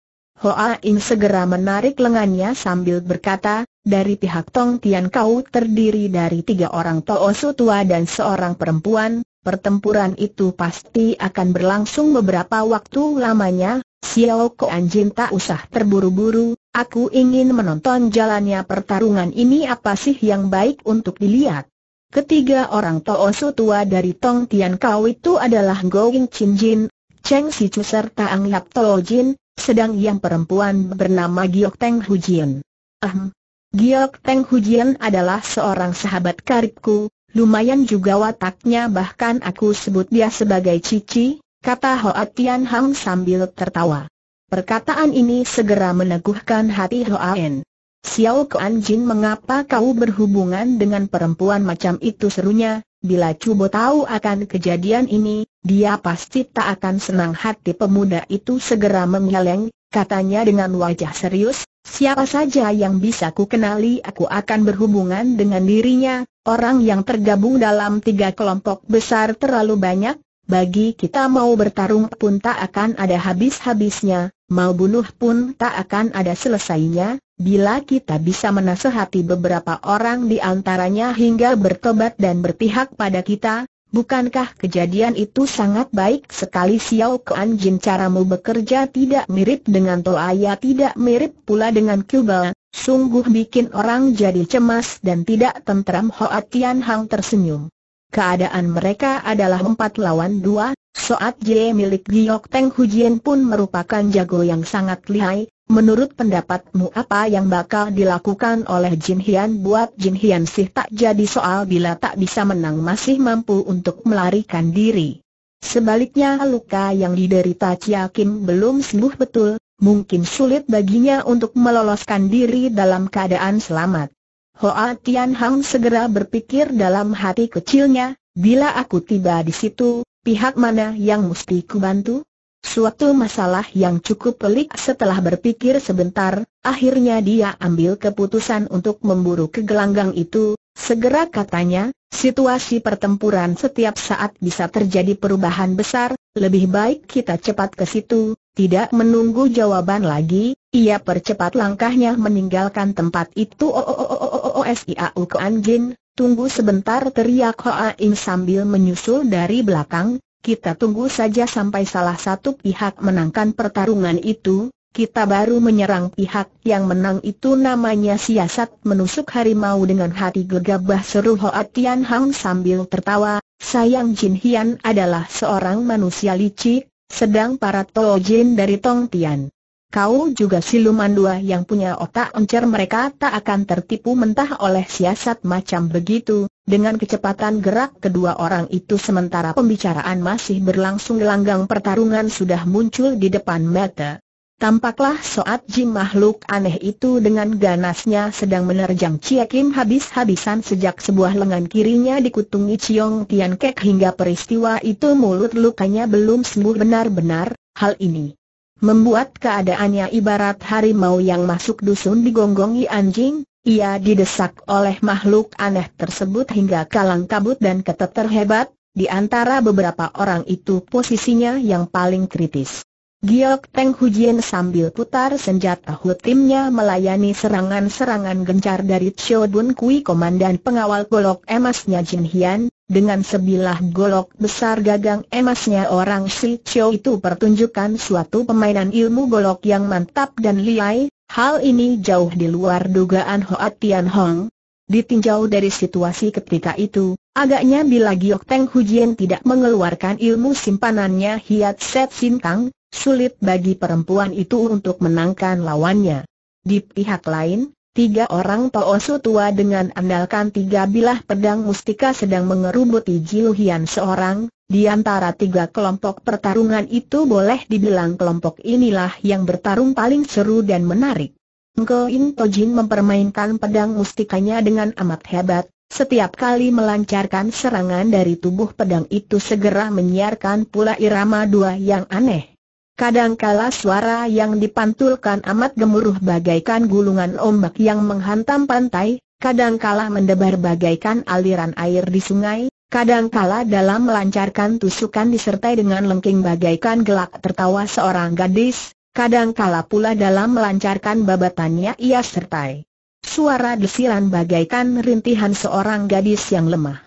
Hoa In segera menarik lengannya sambil berkata, dari pihak Tong Tian Kau terdiri dari tiga orang Toosu tua dan seorang perempuan, pertempuran itu pasti akan berlangsung beberapa waktu lamanya, Xiao Ko Jin tak usah terburu-buru, aku ingin menonton jalannya pertarungan ini apa sih yang baik untuk dilihat. Ketiga orang Toosu tua dari Tong Tian Kau itu adalah Going Chin Jin, Cheng Chu serta Ang Lap Tolo Jin, sedang yang perempuan bernama Giok Teng Hujian. Ahem. Giok Teng Hujian adalah seorang sahabat karibku, lumayan juga wataknya bahkan aku sebut dia sebagai Cici, kata Hoa Tian Hang sambil tertawa. Perkataan ini segera meneguhkan hati Hoa En. Xiao Kuan Jin mengapa kau berhubungan dengan perempuan macam itu serunya, Bila Cubo tahu akan kejadian ini, dia pasti tak akan senang hati pemuda itu segera mengeleng, katanya dengan wajah serius, siapa saja yang bisa ku kenali aku akan berhubungan dengan dirinya, orang yang tergabung dalam tiga kelompok besar terlalu banyak, bagi kita mau bertarung pun tak akan ada habis-habisnya, mau bunuh pun tak akan ada selesainya, Bila kita bisa menasehati beberapa orang di antaranya hingga bertobat dan berpihak pada kita, bukankah kejadian itu sangat baik sekali Xiao Kuan Jin caramu bekerja tidak mirip dengan Toaya tidak mirip pula dengan Kubel, sungguh bikin orang jadi cemas dan tidak tentram Hoa Tian Hang tersenyum. Keadaan mereka adalah empat lawan dua, Soat Jie milik Giok Teng Hujian pun merupakan jago yang sangat lihai, Menurut pendapatmu apa yang bakal dilakukan oleh Jin Hian buat Jin Hian sih tak jadi soal bila tak bisa menang masih mampu untuk melarikan diri. Sebaliknya luka yang diderita Chia Kim belum sembuh betul, mungkin sulit baginya untuk meloloskan diri dalam keadaan selamat. Hoa Tian Hang segera berpikir dalam hati kecilnya, bila aku tiba di situ, pihak mana yang mesti kubantu? Suatu masalah yang cukup pelik setelah berpikir sebentar, akhirnya dia ambil keputusan untuk memburu ke gelanggang itu, segera katanya, situasi pertempuran setiap saat bisa terjadi perubahan besar, lebih baik kita cepat ke situ, tidak menunggu jawaban lagi, ia percepat langkahnya meninggalkan tempat itu OOOOOSIAU oh, oh, oh, ke Anjin, tunggu sebentar teriak Hoa Ing sambil menyusul dari belakang, kita tunggu saja sampai salah satu pihak menangkan pertarungan itu, kita baru menyerang pihak yang menang itu namanya siasat menusuk harimau dengan hati gegabah seru Hoa Tian Hang sambil tertawa, sayang Jin Hian adalah seorang manusia licik, sedang para Tojin dari Tong Tian Kau juga siluman dua yang punya otak encer mereka tak akan tertipu mentah oleh siasat macam begitu. Dengan kecepatan gerak kedua orang itu sementara pembicaraan masih berlangsung gelanggang pertarungan sudah muncul di depan mata. Tampaklah Soat Jim makhluk aneh itu dengan ganasnya sedang menerjang Chia Kim habis-habisan sejak sebuah lengan kirinya dikutungi Chiong Tian Kek hingga peristiwa itu mulut lukanya belum sembuh benar-benar, hal ini membuat keadaannya ibarat harimau yang masuk dusun digonggongi anjing, ia didesak oleh makhluk aneh tersebut hingga kalang kabut dan keteter hebat, di antara beberapa orang itu posisinya yang paling kritis. Giok Teng Hujian sambil putar senjata hutimnya melayani serangan-serangan gencar dari Chio Bun Kui Komandan Pengawal Golok Emasnya Jin Hian, dengan sebilah golok besar gagang emasnya orang Si Chow itu pertunjukkan suatu permainan ilmu golok yang mantap dan liai, hal ini jauh di luar dugaan Hoa Tian Hong. Ditinjau dari situasi ketika itu, agaknya bila Giok Teng Hujian tidak mengeluarkan ilmu simpanannya Hiat Set Sin Kang, sulit bagi perempuan itu untuk menangkan lawannya. Di pihak lain, Tiga orang Toosu tua dengan andalkan tiga bilah pedang mustika sedang mengerubuti Jiluhian seorang, di antara tiga kelompok pertarungan itu boleh dibilang kelompok inilah yang bertarung paling seru dan menarik. Ngo In Tojin mempermainkan pedang mustikanya dengan amat hebat, setiap kali melancarkan serangan dari tubuh pedang itu segera menyiarkan pula irama dua yang aneh. Kadangkala suara yang dipantulkan amat gemuruh bagaikan gulungan ombak yang menghantam pantai, kadangkala mendebar bagaikan aliran air di sungai, kadangkala dalam melancarkan tusukan disertai dengan lengking bagaikan gelak tertawa seorang gadis, kadangkala pula dalam melancarkan babatannya ia sertai. Suara desiran bagaikan rintihan seorang gadis yang lemah.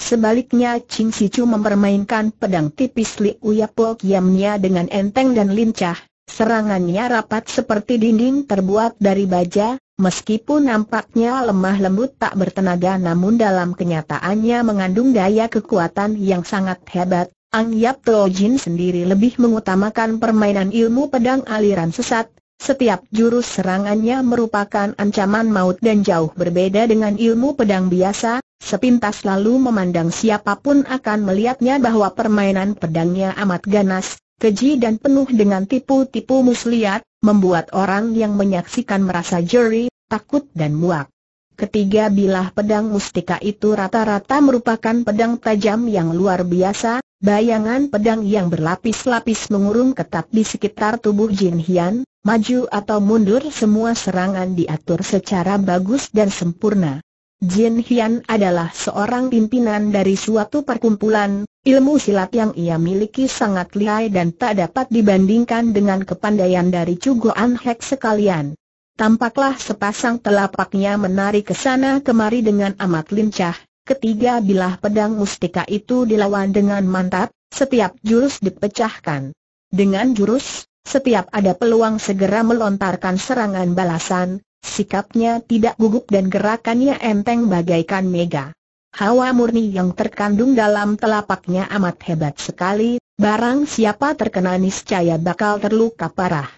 Sebaliknya Ching Sichu mempermainkan pedang tipis Liu Yapok Yamnya dengan enteng dan lincah, serangannya rapat seperti dinding terbuat dari baja, meskipun nampaknya lemah lembut tak bertenaga namun dalam kenyataannya mengandung daya kekuatan yang sangat hebat. Ang Yap Tojin sendiri lebih mengutamakan permainan ilmu pedang aliran sesat, setiap jurus serangannya merupakan ancaman maut dan jauh berbeda dengan ilmu pedang biasa, sepintas lalu memandang siapapun akan melihatnya bahwa permainan pedangnya amat ganas, keji dan penuh dengan tipu-tipu muslihat, membuat orang yang menyaksikan merasa jeri, takut dan muak. Ketiga bilah pedang mustika itu rata-rata merupakan pedang tajam yang luar biasa, bayangan pedang yang berlapis-lapis mengurung ketat di sekitar tubuh Jin Hian, maju atau mundur semua serangan diatur secara bagus dan sempurna. Jin Hian adalah seorang pimpinan dari suatu perkumpulan, ilmu silat yang ia miliki sangat lihai dan tak dapat dibandingkan dengan kepandaian dari Cugoan Hek sekalian. Tampaklah sepasang telapaknya menari ke sana kemari dengan amat lincah, ketiga bilah pedang mustika itu dilawan dengan mantap, setiap jurus dipecahkan. Dengan jurus, setiap ada peluang segera melontarkan serangan balasan, sikapnya tidak gugup dan gerakannya enteng bagaikan mega. Hawa murni yang terkandung dalam telapaknya amat hebat sekali, barang siapa terkena niscaya bakal terluka parah.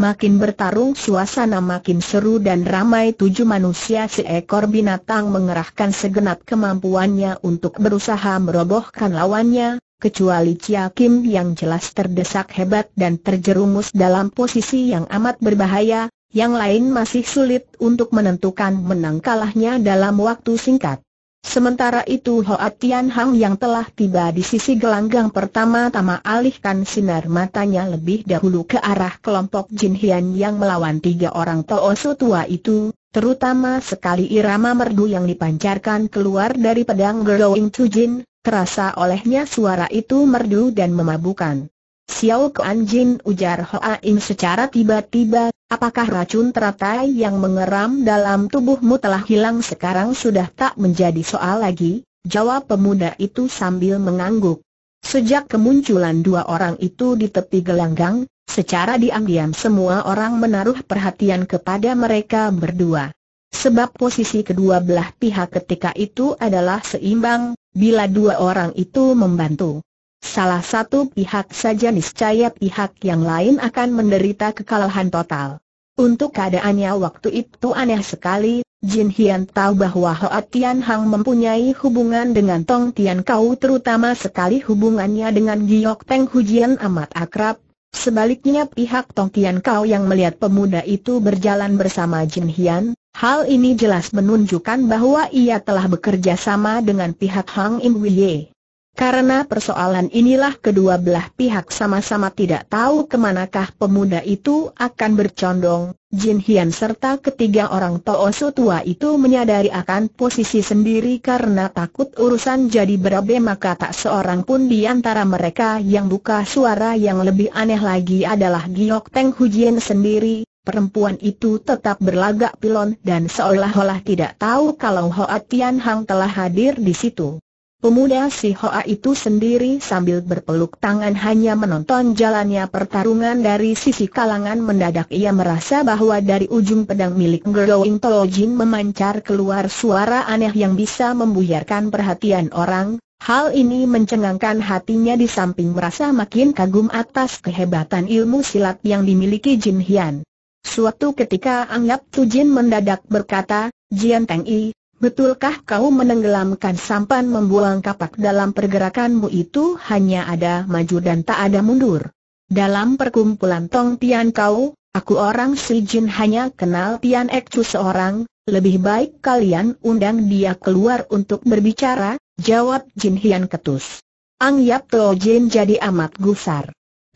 Makin bertarung suasana makin seru dan ramai tujuh manusia seekor binatang mengerahkan segenap kemampuannya untuk berusaha merobohkan lawannya, kecuali Chia Kim yang jelas terdesak hebat dan terjerumus dalam posisi yang amat berbahaya, yang lain masih sulit untuk menentukan menang kalahnya dalam waktu singkat. Sementara itu Hoa Tian Hang yang telah tiba di sisi gelanggang pertama-tama alihkan sinar matanya lebih dahulu ke arah kelompok Jin Hian yang melawan tiga orang Toosu tua itu, terutama sekali irama merdu yang dipancarkan keluar dari pedang to Chujin, Terasa olehnya suara itu merdu dan memabukan. Xiao Kuan ujar Hoa Im secara tiba-tiba, apakah racun teratai yang mengeram dalam tubuhmu telah hilang sekarang sudah tak menjadi soal lagi? Jawab pemuda itu sambil mengangguk. Sejak kemunculan dua orang itu di tepi gelanggang, secara diam-diam semua orang menaruh perhatian kepada mereka berdua. Sebab posisi kedua belah pihak ketika itu adalah seimbang, Bila dua orang itu membantu salah satu pihak saja niscaya pihak yang lain akan menderita kekalahan total. Untuk keadaannya waktu itu aneh sekali, Jin Hian tahu bahwa Hoa Tian Hang mempunyai hubungan dengan Tong Tian Kau terutama sekali hubungannya dengan Giok Peng Hujian amat akrab. Sebaliknya pihak Tong Tian Kau yang melihat pemuda itu berjalan bersama Jin Hian, Hal ini jelas menunjukkan bahwa ia telah bekerja sama dengan pihak Hang Im Wiye. Karena persoalan inilah kedua belah pihak sama-sama tidak tahu kemanakah pemuda itu akan bercondong, Jin Hian serta ketiga orang Toh Su tua itu menyadari akan posisi sendiri karena takut urusan jadi berabe maka tak seorang pun di antara mereka yang buka suara yang lebih aneh lagi adalah Giok Teng Hujian sendiri, Perempuan itu tetap berlagak pilon dan seolah-olah tidak tahu kalau Hoa Tian Hang telah hadir di situ. Pemuda si Hoa itu sendiri sambil berpeluk tangan hanya menonton jalannya pertarungan dari sisi kalangan mendadak ia merasa bahwa dari ujung pedang milik Ngerowing Tolojin memancar keluar suara aneh yang bisa membuyarkan perhatian orang, Hal ini mencengangkan hatinya di samping merasa makin kagum atas kehebatan ilmu silat yang dimiliki Jin Hian. Suatu ketika Anggap Tujin mendadak berkata, Jian Teng I, betulkah kau menenggelamkan sampan membuang kapak dalam pergerakanmu itu hanya ada maju dan tak ada mundur? Dalam perkumpulan Tong Tian kau, aku orang Si Jin hanya kenal Tian Ek Chu seorang, lebih baik kalian undang dia keluar untuk berbicara, jawab Jin Hian Ketus. Ang Yap Teo Jin jadi amat gusar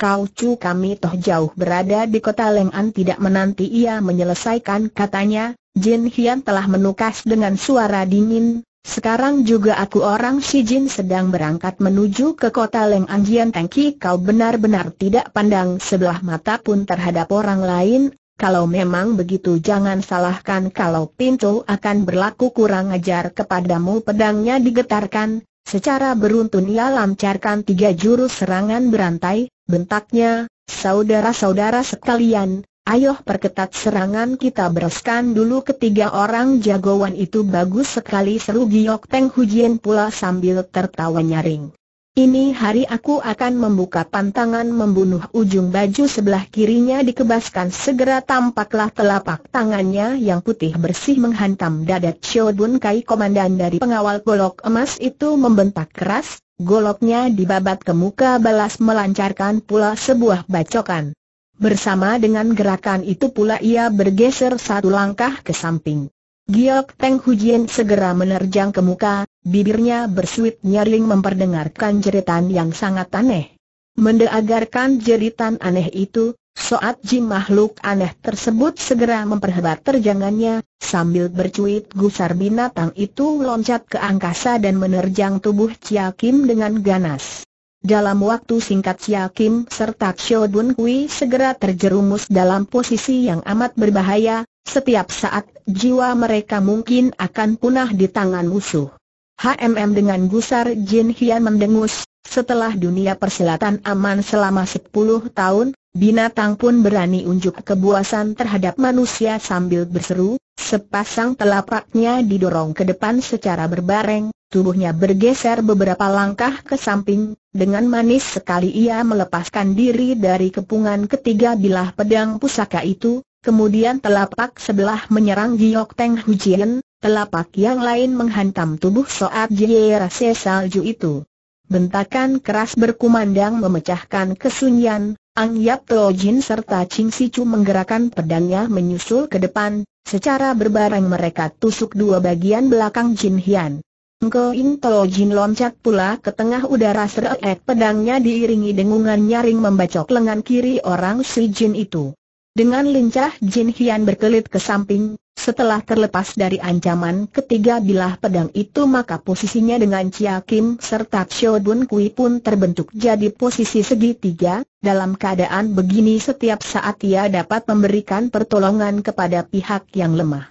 kau cu kami toh jauh berada di kota Leng'an tidak menanti ia menyelesaikan katanya, Jin Hian telah menukas dengan suara dingin, sekarang juga aku orang si Jin sedang berangkat menuju ke kota Leng'an Jian Tengki kau benar-benar tidak pandang sebelah mata pun terhadap orang lain, kalau memang begitu jangan salahkan kalau pintu akan berlaku kurang ajar kepadamu pedangnya digetarkan, Secara beruntun ia lancarkan tiga jurus serangan berantai, bentaknya, saudara-saudara sekalian, ayoh perketat serangan kita bereskan dulu ketiga orang jagoan itu bagus sekali seru Giok teng Hujian pula sambil tertawa nyaring. Ini hari aku akan membuka pantangan membunuh ujung baju sebelah kirinya dikebaskan segera tampaklah telapak tangannya yang putih bersih menghantam dada Chiu Bun Kai komandan dari pengawal golok emas itu membentak keras, goloknya dibabat ke muka balas melancarkan pula sebuah bacokan. Bersama dengan gerakan itu pula ia bergeser satu langkah ke samping. Giok Teng Hujian segera menerjang ke muka, bibirnya bersuit nyaring memperdengarkan jeritan yang sangat aneh. Mendeagarkan jeritan aneh itu, Soat ji makhluk aneh tersebut segera memperhebat terjangannya, sambil bercuit gusar binatang itu loncat ke angkasa dan menerjang tubuh Chia Kim dengan ganas. Dalam waktu singkat Chia Kim serta Xiao Bun Kui segera terjerumus dalam posisi yang amat berbahaya, setiap saat, jiwa mereka mungkin akan punah di tangan musuh. HMM dengan gusar Jin Hian mendengus, setelah dunia persilatan aman selama 10 tahun, binatang pun berani unjuk kebuasan terhadap manusia sambil berseru, sepasang telapaknya didorong ke depan secara berbareng, tubuhnya bergeser beberapa langkah ke samping, dengan manis sekali ia melepaskan diri dari kepungan ketiga bilah pedang pusaka itu, Kemudian telapak sebelah menyerang Giok Teng Hujian, telapak yang lain menghantam tubuh Soat Jie Rase Salju itu. Bentakan keras berkumandang memecahkan kesunyian, Ang Yap Jin serta Ching Sichu menggerakkan pedangnya menyusul ke depan, secara berbareng mereka tusuk dua bagian belakang Jin Hian. Teo Jin loncat pula ke tengah udara seret pedangnya diiringi dengungan nyaring membacok lengan kiri orang si Jin itu. Dengan lincah Jin Hian berkelit ke samping, setelah terlepas dari ancaman ketiga bilah pedang itu maka posisinya dengan Chia Kim serta Xiao Bun Kui pun terbentuk jadi posisi segitiga, dalam keadaan begini setiap saat ia dapat memberikan pertolongan kepada pihak yang lemah.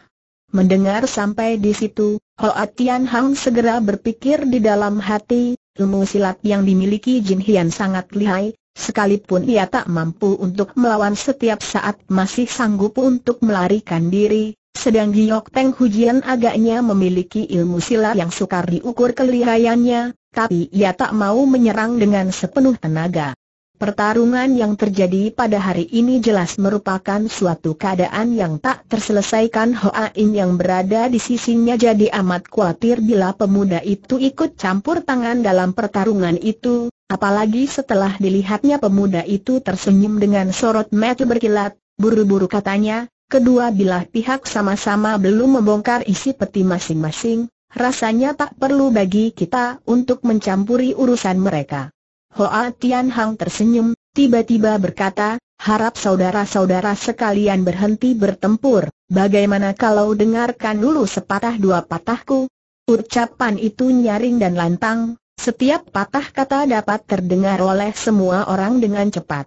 Mendengar sampai di situ, Hoa Tian Hang segera berpikir di dalam hati, ilmu silat yang dimiliki Jin Hian sangat lihai, Sekalipun ia tak mampu untuk melawan setiap saat masih sanggup untuk melarikan diri, sedang Giok Teng Hujian agaknya memiliki ilmu silat yang sukar diukur kelihayannya, tapi ia tak mau menyerang dengan sepenuh tenaga. Pertarungan yang terjadi pada hari ini jelas merupakan suatu keadaan yang tak terselesaikan Hoa In yang berada di sisinya jadi amat khawatir bila pemuda itu ikut campur tangan dalam pertarungan itu, Apalagi setelah dilihatnya pemuda itu tersenyum dengan sorot mata berkilat, buru-buru katanya, kedua bilah pihak sama-sama belum membongkar isi peti masing-masing, rasanya tak perlu bagi kita untuk mencampuri urusan mereka. Hoa Tian Hang tersenyum, tiba-tiba berkata, harap saudara-saudara sekalian berhenti bertempur, bagaimana kalau dengarkan dulu sepatah dua patahku? Ucapan itu nyaring dan lantang, setiap patah kata dapat terdengar oleh semua orang dengan cepat.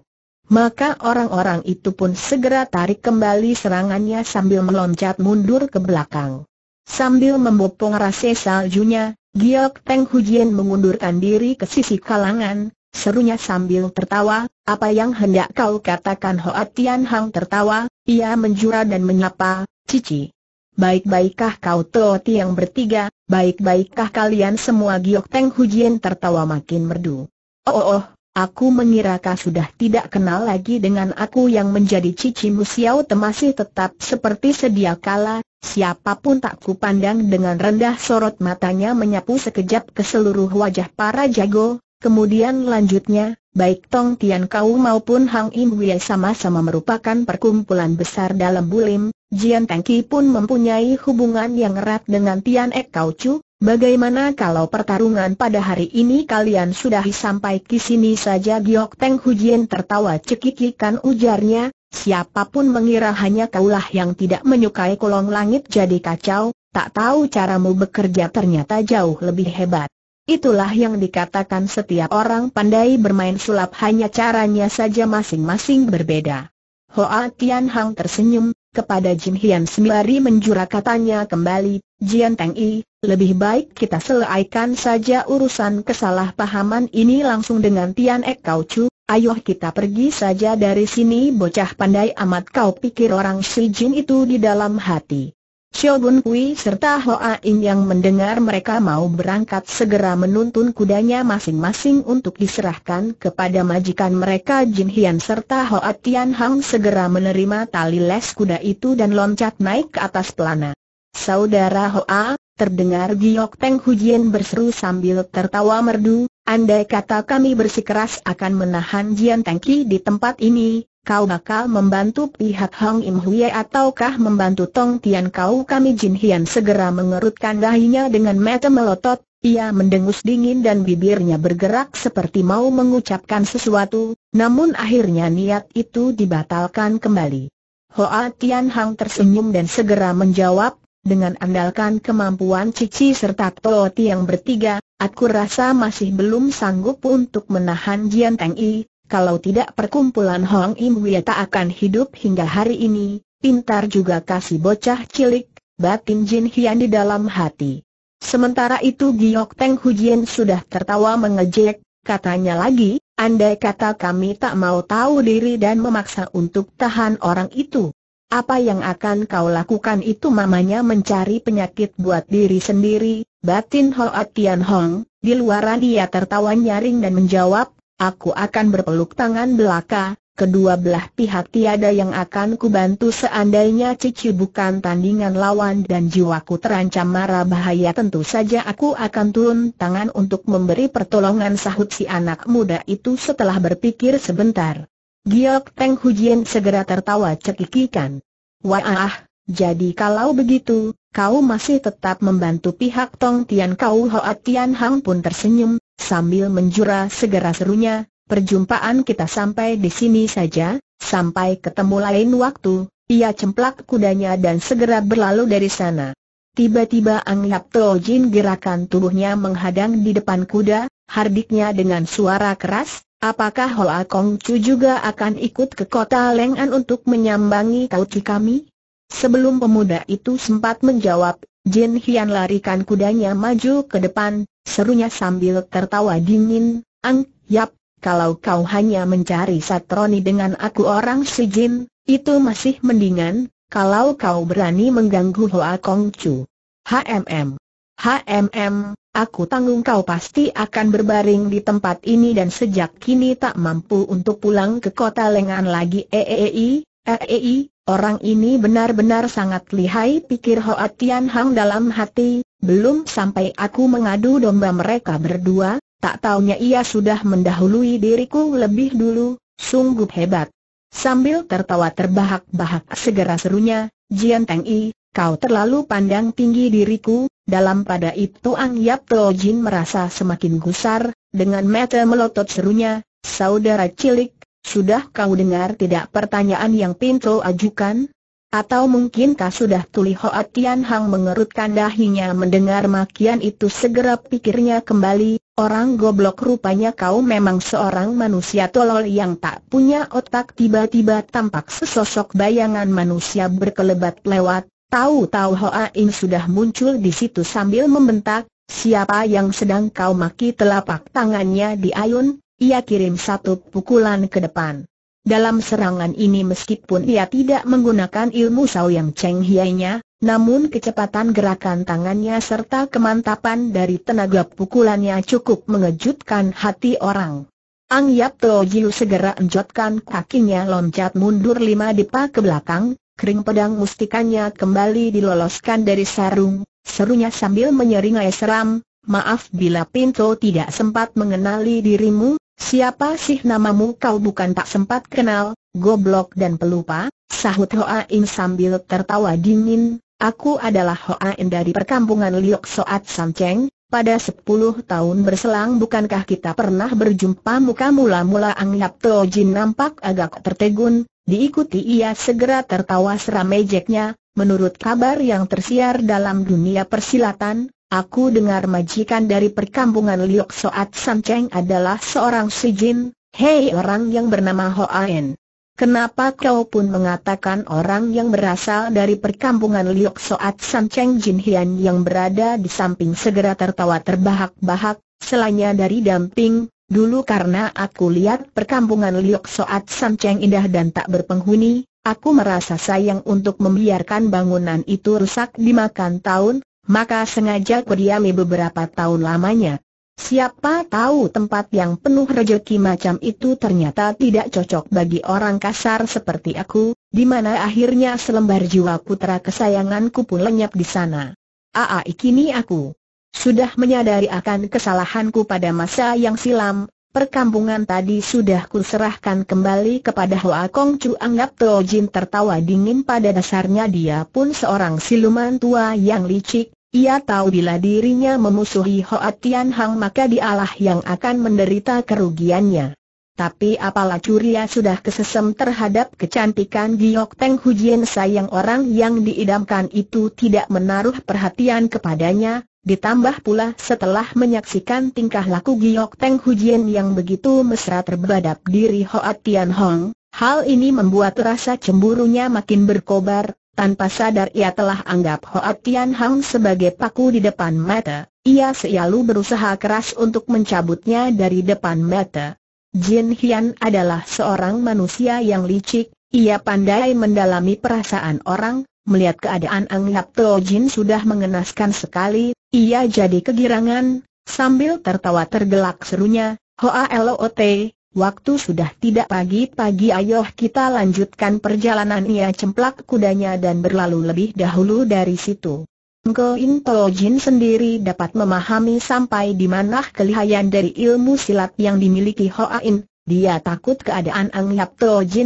Maka orang-orang itu pun segera tarik kembali serangannya sambil meloncat mundur ke belakang. Sambil membopong rasa saljunya, Giok Teng Hujian mengundurkan diri ke sisi kalangan, serunya sambil tertawa, apa yang hendak kau katakan Hoa Tian Hang tertawa, ia menjura dan menyapa, Cici baik-baikkah kau Tooti yang bertiga, baik-baikkah kalian semua Giok Teng Hujian tertawa makin merdu. Oh oh oh, aku mengira kau sudah tidak kenal lagi dengan aku yang menjadi cici Musiau, masih tetap seperti sedia kala, siapapun tak kupandang dengan rendah sorot matanya menyapu sekejap ke seluruh wajah para jago, kemudian lanjutnya, Baik Tong Tian Kau maupun Hang Im Wei sama-sama merupakan perkumpulan besar dalam bulim, Jian Ki pun mempunyai hubungan yang erat dengan Tian Ek Kau Chu, bagaimana kalau pertarungan pada hari ini kalian sudah sampai di sini saja Giok Teng Hujian tertawa cekikikan ujarnya, siapapun mengira hanya kaulah yang tidak menyukai kolong langit jadi kacau, tak tahu caramu bekerja ternyata jauh lebih hebat. Itulah yang dikatakan setiap orang pandai bermain sulap hanya caranya saja masing-masing berbeda. Hoa Tian Hang tersenyum, kepada Jin Hian sembari menjura katanya kembali, Jian Teng I, lebih baik kita selaikan saja urusan kesalahpahaman ini langsung dengan Tian Ek Kau Chu, ayo kita pergi saja dari sini bocah pandai amat kau pikir orang si Jin itu di dalam hati. Bun Kui serta Hoa In yang mendengar mereka mau berangkat segera menuntun kudanya masing-masing untuk diserahkan kepada majikan mereka Jin Hian serta Hoa Tian Hang segera menerima tali les kuda itu dan loncat naik ke atas pelana. Saudara Hoa, terdengar Giok Teng Hujian berseru sambil tertawa merdu, andai kata kami bersikeras akan menahan Jian Tengki di tempat ini, Kau bakal membantu pihak Hong Im Hui ataukah membantu Tong Tian Kau kami Jin Hian segera mengerutkan dahinya dengan mata melotot, ia mendengus dingin dan bibirnya bergerak seperti mau mengucapkan sesuatu, namun akhirnya niat itu dibatalkan kembali. Hoa Tian Hang tersenyum dan segera menjawab, dengan andalkan kemampuan Cici serta Tooti yang bertiga, aku rasa masih belum sanggup untuk menahan Jian Teng I, kalau tidak perkumpulan Hong Im Wia tak akan hidup hingga hari ini, pintar juga kasih bocah cilik, batin Jin Hian di dalam hati. Sementara itu Giok Teng Hujian sudah tertawa mengejek, katanya lagi, andai kata kami tak mau tahu diri dan memaksa untuk tahan orang itu. Apa yang akan kau lakukan itu mamanya mencari penyakit buat diri sendiri, batin Hoa Tian Hong, di luar dia tertawa nyaring dan menjawab, aku akan berpeluk tangan belaka, kedua belah pihak tiada yang akan kubantu seandainya Cici bukan tandingan lawan dan jiwaku terancam marah bahaya tentu saja aku akan turun tangan untuk memberi pertolongan sahut si anak muda itu setelah berpikir sebentar. Giok Peng Hujian segera tertawa cekikikan. Wah, jadi kalau begitu, kau masih tetap membantu pihak Tong Tian Kau Hoat Tian Hang pun tersenyum, Sambil menjura segera serunya, perjumpaan kita sampai di sini saja, sampai ketemu lain waktu, ia cemplak kudanya dan segera berlalu dari sana. Tiba-tiba Ang Teo Jin gerakan tubuhnya menghadang di depan kuda, hardiknya dengan suara keras, apakah Hoa Kong Chu juga akan ikut ke kota Leng'an untuk menyambangi kauci kami? Sebelum pemuda itu sempat menjawab, Jin Hian larikan kudanya maju ke depan, serunya sambil tertawa dingin, Ang, yap, kalau kau hanya mencari Satroni dengan aku orang si Jin, itu masih mendingan, kalau kau berani mengganggu Hoa Kong Chu. HMM. HMM, aku tanggung kau pasti akan berbaring di tempat ini dan sejak kini tak mampu untuk pulang ke kota lengan lagi. Eei, e eei, Orang ini benar-benar sangat lihai pikir Hoa Tian Hang dalam hati, belum sampai aku mengadu domba mereka berdua, tak taunya ia sudah mendahului diriku lebih dulu, sungguh hebat. Sambil tertawa terbahak-bahak segera serunya, Jian Teng I, kau terlalu pandang tinggi diriku, dalam pada itu Ang Yap Teo Jin merasa semakin gusar, dengan mata melotot serunya, saudara cilik, sudah kau dengar tidak pertanyaan yang Pinto ajukan? Atau mungkinkah sudah tuli Hoa Tian Hang mengerutkan dahinya mendengar makian itu segera pikirnya kembali, orang goblok rupanya kau memang seorang manusia tolol yang tak punya otak tiba-tiba tampak sesosok bayangan manusia berkelebat lewat, tahu-tahu Hoa In sudah muncul di situ sambil membentak, siapa yang sedang kau maki telapak tangannya di ayun, ia kirim satu pukulan ke depan. Dalam serangan ini meskipun ia tidak menggunakan ilmu Sao yang Cheng Hiainya, namun kecepatan gerakan tangannya serta kemantapan dari tenaga pukulannya cukup mengejutkan hati orang. Ang Yap Teo Jiu segera enjotkan kakinya loncat mundur lima dipa ke belakang, kering pedang mustikanya kembali diloloskan dari sarung, serunya sambil menyeringai seram, maaf bila Pinto tidak sempat mengenali dirimu, Siapa sih namamu kau bukan tak sempat kenal, goblok dan pelupa, sahut Hoa In sambil tertawa dingin, aku adalah Hoa In dari perkampungan Liok Soat Cheng. pada sepuluh tahun berselang bukankah kita pernah berjumpa muka mula-mula Ang Yap Teo Jin nampak agak tertegun, diikuti ia segera tertawa seram ejeknya, menurut kabar yang tersiar dalam dunia persilatan, Aku dengar majikan dari perkampungan Liok Soat Samceng adalah seorang sejin, hei orang yang bernama Hoaen. Kenapa kau pun mengatakan orang yang berasal dari perkampungan Liok Soat Samceng Jin Hian yang berada di samping segera tertawa terbahak-bahak, selainnya dari damping, dulu karena aku lihat perkampungan Liok Soat Samceng indah dan tak berpenghuni, aku merasa sayang untuk membiarkan bangunan itu rusak dimakan tahun, maka sengaja kudiami beberapa tahun lamanya. Siapa tahu tempat yang penuh rejeki macam itu ternyata tidak cocok bagi orang kasar seperti aku, di mana akhirnya selembar jiwa putra kesayanganku pun lenyap di sana. Aa kini aku sudah menyadari akan kesalahanku pada masa yang silam, Perkampungan tadi sudah kuserahkan kembali kepada Hoa Kong Chu anggap Teo Jin tertawa dingin pada dasarnya dia pun seorang siluman tua yang licik, ia tahu bila dirinya memusuhi Hoa Tian Hang maka dialah yang akan menderita kerugiannya. Tapi apalah curia sudah kesesem terhadap kecantikan Giok Teng Hujian sayang orang yang diidamkan itu tidak menaruh perhatian kepadanya, ditambah pula setelah menyaksikan tingkah laku Giok Teng Hujian yang begitu mesra terbadap diri Hoa Tian Hong, hal ini membuat rasa cemburunya makin berkobar, tanpa sadar ia telah anggap Hoa Tian Hang sebagai paku di depan mata, ia selalu berusaha keras untuk mencabutnya dari depan mata. Jin Hian adalah seorang manusia yang licik, ia pandai mendalami perasaan orang, melihat keadaan Ang Yap Teo Jin sudah mengenaskan sekali, ia jadi kegirangan, sambil tertawa tergelak serunya, Hoa Loot. Waktu sudah tidak pagi-pagi ayoh kita lanjutkan perjalanan ia cemplak kudanya dan berlalu lebih dahulu dari situ. Engko Into sendiri dapat memahami sampai di mana kelihayan dari ilmu silat yang dimiliki Hoa In. dia takut keadaan Ang Yap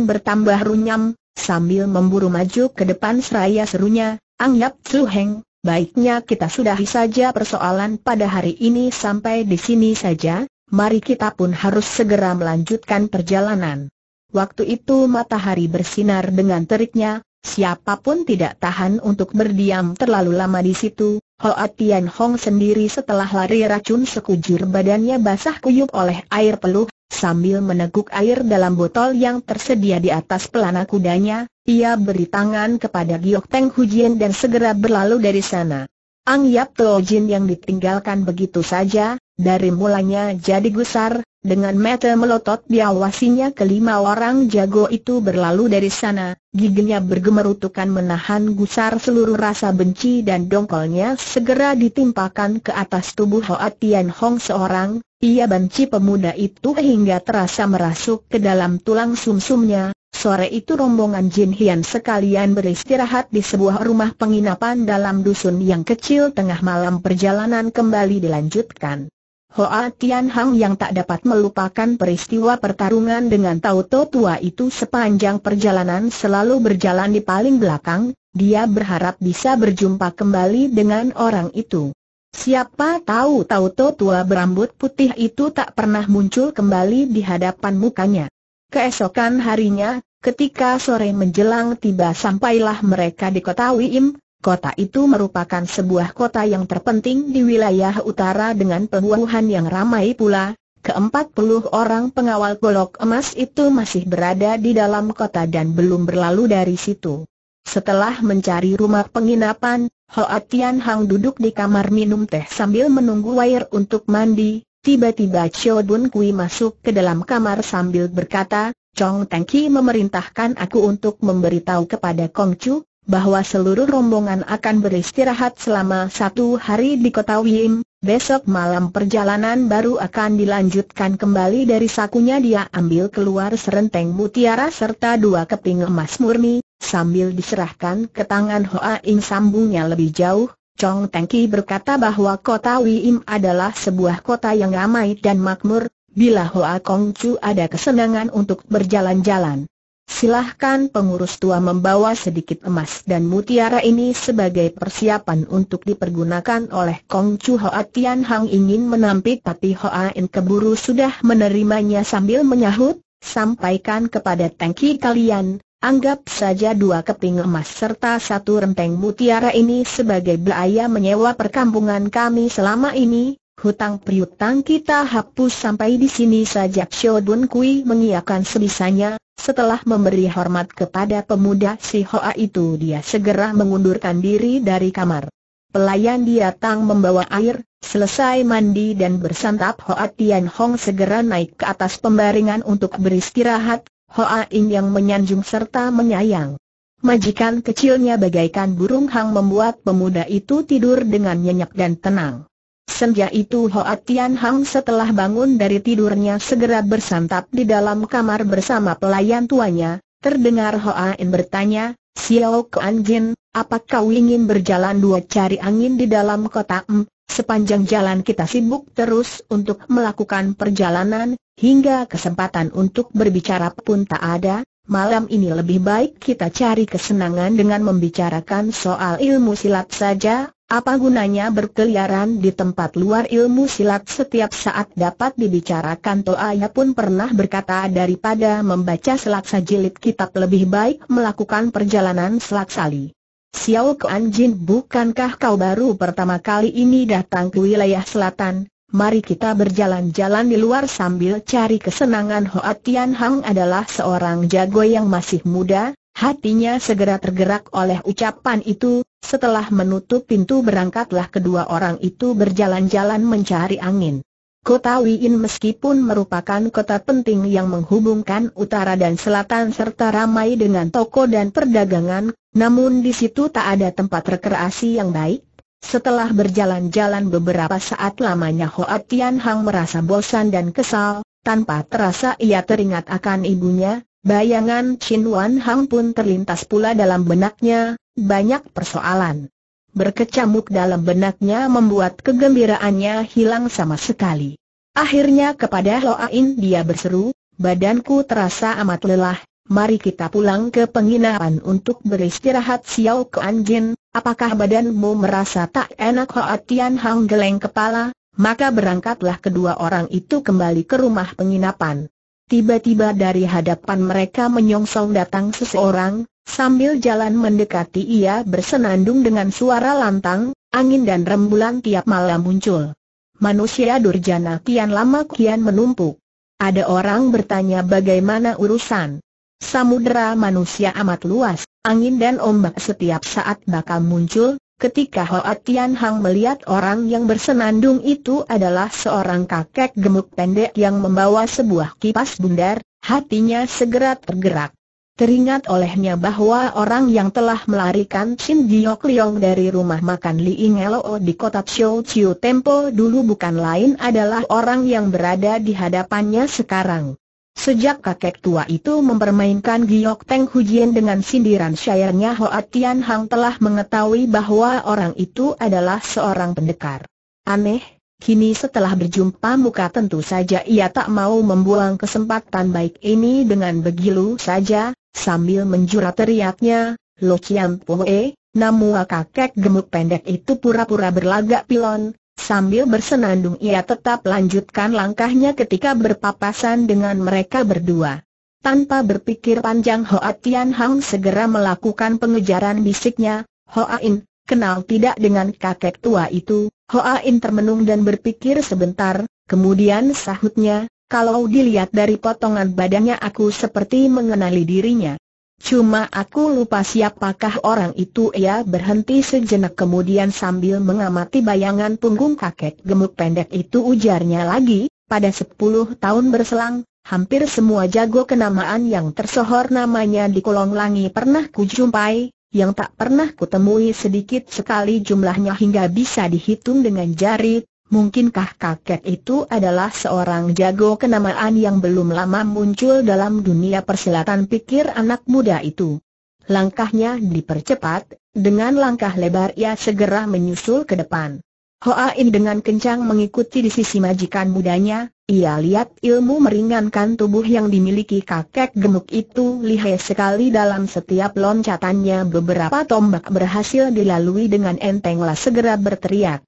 bertambah runyam, sambil memburu maju ke depan seraya serunya, Ang Yap Tzu Heng, baiknya kita sudahi saja persoalan pada hari ini sampai di sini saja, mari kita pun harus segera melanjutkan perjalanan. Waktu itu matahari bersinar dengan teriknya, siapapun tidak tahan untuk berdiam terlalu lama di situ. Hoa Tian Hong sendiri setelah lari racun sekujur badannya basah kuyup oleh air peluh, sambil meneguk air dalam botol yang tersedia di atas pelana kudanya, ia beri tangan kepada Giok Teng Hujian dan segera berlalu dari sana. Ang Yap Teo Jin yang ditinggalkan begitu saja, dari mulanya jadi gusar, dengan mata melotot diawasinya kelima orang jago itu berlalu dari sana, giginya bergemerutukan menahan gusar seluruh rasa benci dan dongkolnya segera ditimpakan ke atas tubuh Hoa Tian Hong seorang, ia benci pemuda itu hingga terasa merasuk ke dalam tulang sumsumnya, Sore itu rombongan Jin Hian sekalian beristirahat di sebuah rumah penginapan dalam dusun yang kecil tengah malam perjalanan kembali dilanjutkan. Hoa Tian Hang yang tak dapat melupakan peristiwa pertarungan dengan Tau To Tua itu sepanjang perjalanan selalu berjalan di paling belakang, dia berharap bisa berjumpa kembali dengan orang itu. Siapa tahu Tau To Tua berambut putih itu tak pernah muncul kembali di hadapan mukanya. Keesokan harinya, ketika sore menjelang tiba sampailah mereka di kota Wim, Kota itu merupakan sebuah kota yang terpenting di wilayah utara dengan penguahan yang ramai pula. Keempat puluh orang pengawal golok emas itu masih berada di dalam kota dan belum berlalu dari situ. Setelah mencari rumah penginapan, Hoa Tian Hang duduk di kamar minum teh sambil menunggu Wire untuk mandi. Tiba-tiba Chio Bun Kui masuk ke dalam kamar sambil berkata, Chong Tengki memerintahkan aku untuk memberitahu kepada Kong Chu, bahwa seluruh rombongan akan beristirahat selama satu hari di kota Wim, besok malam perjalanan baru akan dilanjutkan kembali dari sakunya dia ambil keluar serenteng mutiara serta dua keping emas murni, sambil diserahkan ke tangan Hoa Ing sambungnya lebih jauh, Chong Teng berkata bahwa kota Wim adalah sebuah kota yang ramai dan makmur, bila Hoa Kong Chu ada kesenangan untuk berjalan-jalan Silahkan pengurus tua membawa sedikit emas dan mutiara ini sebagai persiapan untuk dipergunakan oleh Kong Chu Hoa Tian Hang ingin menampik tapi Hoa In keburu sudah menerimanya sambil menyahut, sampaikan kepada tangki kalian, anggap saja dua keping emas serta satu renteng mutiara ini sebagai belaya menyewa perkampungan kami selama ini, Hutang piutang kita hapus sampai di sini saja Xiao Bun Kui mengiakan sebisanya, setelah memberi hormat kepada pemuda si Hoa itu dia segera mengundurkan diri dari kamar. Pelayan dia tang membawa air, selesai mandi dan bersantap Hoa Tian Hong segera naik ke atas pembaringan untuk beristirahat, Hoa In yang menyanjung serta menyayang. Majikan kecilnya bagaikan burung hang membuat pemuda itu tidur dengan nyenyak dan tenang. Senja itu Hoa Tian Hang setelah bangun dari tidurnya segera bersantap di dalam kamar bersama pelayan tuanya, terdengar Hoa In bertanya, Xiao Kuan Jin, apakah kau ingin berjalan dua cari angin di dalam kota M? Sepanjang jalan kita sibuk terus untuk melakukan perjalanan, hingga kesempatan untuk berbicara pun tak ada, malam ini lebih baik kita cari kesenangan dengan membicarakan soal ilmu silat saja, apa gunanya berkeliaran di tempat luar ilmu silat setiap saat dapat dibicarakan Toaya pun pernah berkata daripada membaca selaksa jilid kitab lebih baik melakukan perjalanan selaksali. Xiao Kuan Jin bukankah kau baru pertama kali ini datang ke wilayah selatan? Mari kita berjalan-jalan di luar sambil cari kesenangan Hoat Tian Hang adalah seorang jago yang masih muda, Hatinya segera tergerak oleh ucapan itu, setelah menutup pintu berangkatlah kedua orang itu berjalan-jalan mencari angin. Kota Wiin meskipun merupakan kota penting yang menghubungkan utara dan selatan serta ramai dengan toko dan perdagangan, namun di situ tak ada tempat rekreasi yang baik. Setelah berjalan-jalan beberapa saat lamanya Hoa Tian Hang merasa bosan dan kesal, tanpa terasa ia teringat akan ibunya, Bayangan Chin Wan Hang pun terlintas pula dalam benaknya, banyak persoalan. Berkecamuk dalam benaknya membuat kegembiraannya hilang sama sekali. Akhirnya kepada Loain dia berseru, badanku terasa amat lelah, mari kita pulang ke penginapan untuk beristirahat Xiao Kuan Jin, apakah badanmu merasa tak enak Hoa Tian Hang geleng kepala, maka berangkatlah kedua orang itu kembali ke rumah penginapan. Tiba-tiba dari hadapan mereka menyongsong datang seseorang, sambil jalan mendekati ia bersenandung dengan suara lantang, angin dan rembulan tiap malam muncul. Manusia durjana kian lama kian menumpuk. Ada orang bertanya bagaimana urusan. Samudera manusia amat luas, angin dan ombak setiap saat bakal muncul, Ketika Hoa Tian Hang melihat orang yang bersenandung itu adalah seorang kakek gemuk pendek yang membawa sebuah kipas bundar, hatinya segera tergerak. Teringat olehnya bahwa orang yang telah melarikan Chin Giok Leong dari rumah makan Li Ing Loo di kota Xiu Chiu Tempo dulu bukan lain adalah orang yang berada di hadapannya sekarang. Sejak kakek tua itu mempermainkan Giok Teng Hujian dengan sindiran syairnya Hoa Tian Hang telah mengetahui bahwa orang itu adalah seorang pendekar. Aneh, kini setelah berjumpa muka tentu saja ia tak mau membuang kesempatan baik ini dengan begilu saja, sambil menjura teriaknya, Lo Chiam e. Namua kakek gemuk pendek itu pura-pura berlagak pilon, Sambil bersenandung ia tetap lanjutkan langkahnya ketika berpapasan dengan mereka berdua. Tanpa berpikir panjang Hoa Tian Hang segera melakukan pengejaran bisiknya, Hoa In, kenal tidak dengan kakek tua itu, Hoa In termenung dan berpikir sebentar, kemudian sahutnya, kalau dilihat dari potongan badannya aku seperti mengenali dirinya. Cuma aku lupa siapakah orang itu ia berhenti sejenak kemudian sambil mengamati bayangan punggung kakek gemuk pendek itu ujarnya lagi, pada sepuluh tahun berselang, hampir semua jago kenamaan yang tersohor namanya di kolong langi pernah kujumpai, yang tak pernah kutemui sedikit sekali jumlahnya hingga bisa dihitung dengan jari, Mungkinkah kakek itu adalah seorang jago kenamaan yang belum lama muncul dalam dunia persilatan pikir anak muda itu? Langkahnya dipercepat, dengan langkah lebar ia segera menyusul ke depan. Hoa in dengan kencang mengikuti di sisi majikan mudanya, ia lihat ilmu meringankan tubuh yang dimiliki kakek gemuk itu lihai sekali dalam setiap loncatannya beberapa tombak berhasil dilalui dengan entenglah segera berteriak.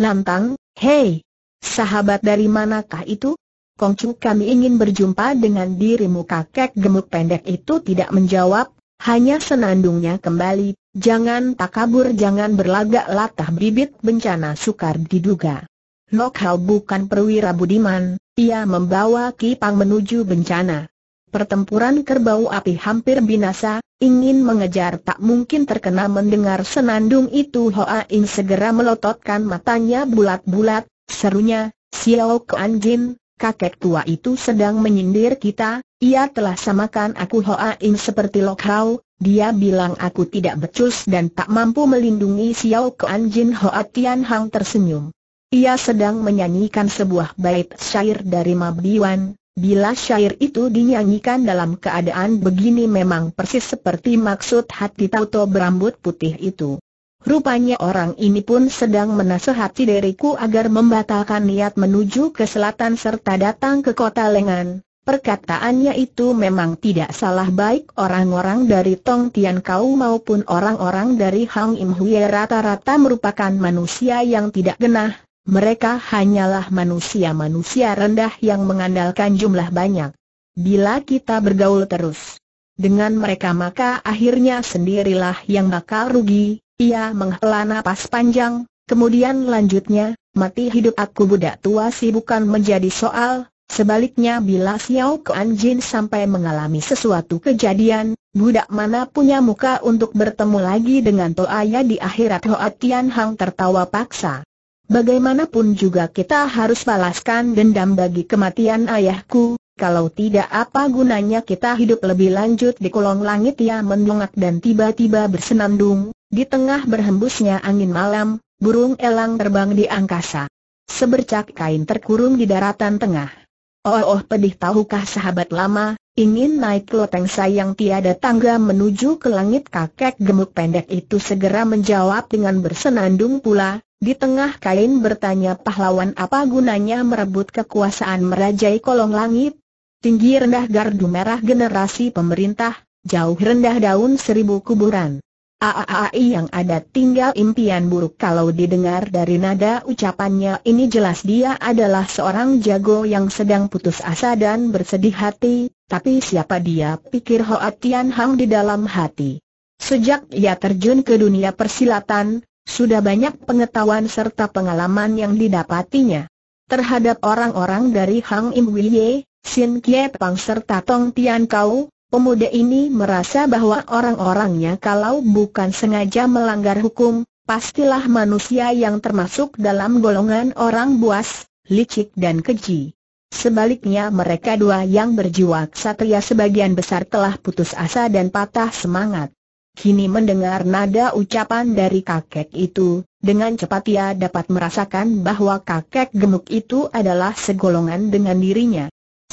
Lantang, Hei, sahabat dari manakah itu? Kongcu kami ingin berjumpa dengan dirimu kakek gemuk pendek itu tidak menjawab, hanya senandungnya kembali, jangan takabur jangan berlagak latah bibit bencana sukar diduga. Lok bukan perwira budiman, ia membawa Kipang menuju bencana. Pertempuran kerbau api hampir binasa, ingin mengejar tak mungkin terkena mendengar senandung itu Hoa In segera melototkan matanya bulat-bulat, serunya, Xiao Kuan Jin, kakek tua itu sedang menyindir kita, ia telah samakan aku Hoa In seperti Lok Hau, dia bilang aku tidak becus dan tak mampu melindungi Xiao Kuan Jin Hoa Tian Hang tersenyum. Ia sedang menyanyikan sebuah bait syair dari Mabdiwan, Bila syair itu dinyanyikan dalam keadaan begini memang persis seperti maksud hati Tauto berambut putih itu. Rupanya orang ini pun sedang menasehati diriku agar membatalkan niat menuju ke selatan serta datang ke kota Lengan. Perkataannya itu memang tidak salah baik orang-orang dari Tong Tian Kau maupun orang-orang dari Hang Im Hui rata-rata merupakan manusia yang tidak genah, mereka hanyalah manusia-manusia rendah yang mengandalkan jumlah banyak. Bila kita bergaul terus dengan mereka maka akhirnya sendirilah yang bakal rugi, ia menghela napas panjang, kemudian lanjutnya, mati hidup aku budak tua sih bukan menjadi soal, sebaliknya bila Xiao Kuan Jin sampai mengalami sesuatu kejadian, budak mana punya muka untuk bertemu lagi dengan Toaya di akhirat Hoa Tian Hang tertawa paksa. Bagaimanapun juga kita harus balaskan dendam bagi kematian ayahku, kalau tidak apa gunanya kita hidup lebih lanjut di kolong langit ia mendongak dan tiba-tiba bersenandung, di tengah berhembusnya angin malam, burung elang terbang di angkasa. Sebercak kain terkurung di daratan tengah. Oh oh pedih tahukah sahabat lama, ingin naik loteng sayang tiada tangga menuju ke langit kakek gemuk pendek itu segera menjawab dengan bersenandung pula, di tengah kain bertanya pahlawan apa gunanya merebut kekuasaan merajai kolong langit? Tinggi rendah gardu merah generasi pemerintah, jauh rendah daun seribu kuburan. Aaai yang ada tinggal impian buruk kalau didengar dari nada ucapannya ini jelas dia adalah seorang jago yang sedang putus asa dan bersedih hati, tapi siapa dia pikir Hoa Tian Hang di dalam hati. Sejak ia terjun ke dunia persilatan, sudah banyak pengetahuan serta pengalaman yang didapatinya. Terhadap orang-orang dari Hang Im Wei Xin Sin Kie Pang serta Tong Tian Kau, Pemuda ini merasa bahwa orang-orangnya kalau bukan sengaja melanggar hukum, pastilah manusia yang termasuk dalam golongan orang buas, licik dan keji. Sebaliknya mereka dua yang berjiwa satria sebagian besar telah putus asa dan patah semangat. Kini mendengar nada ucapan dari kakek itu, dengan cepat ia dapat merasakan bahwa kakek gemuk itu adalah segolongan dengan dirinya.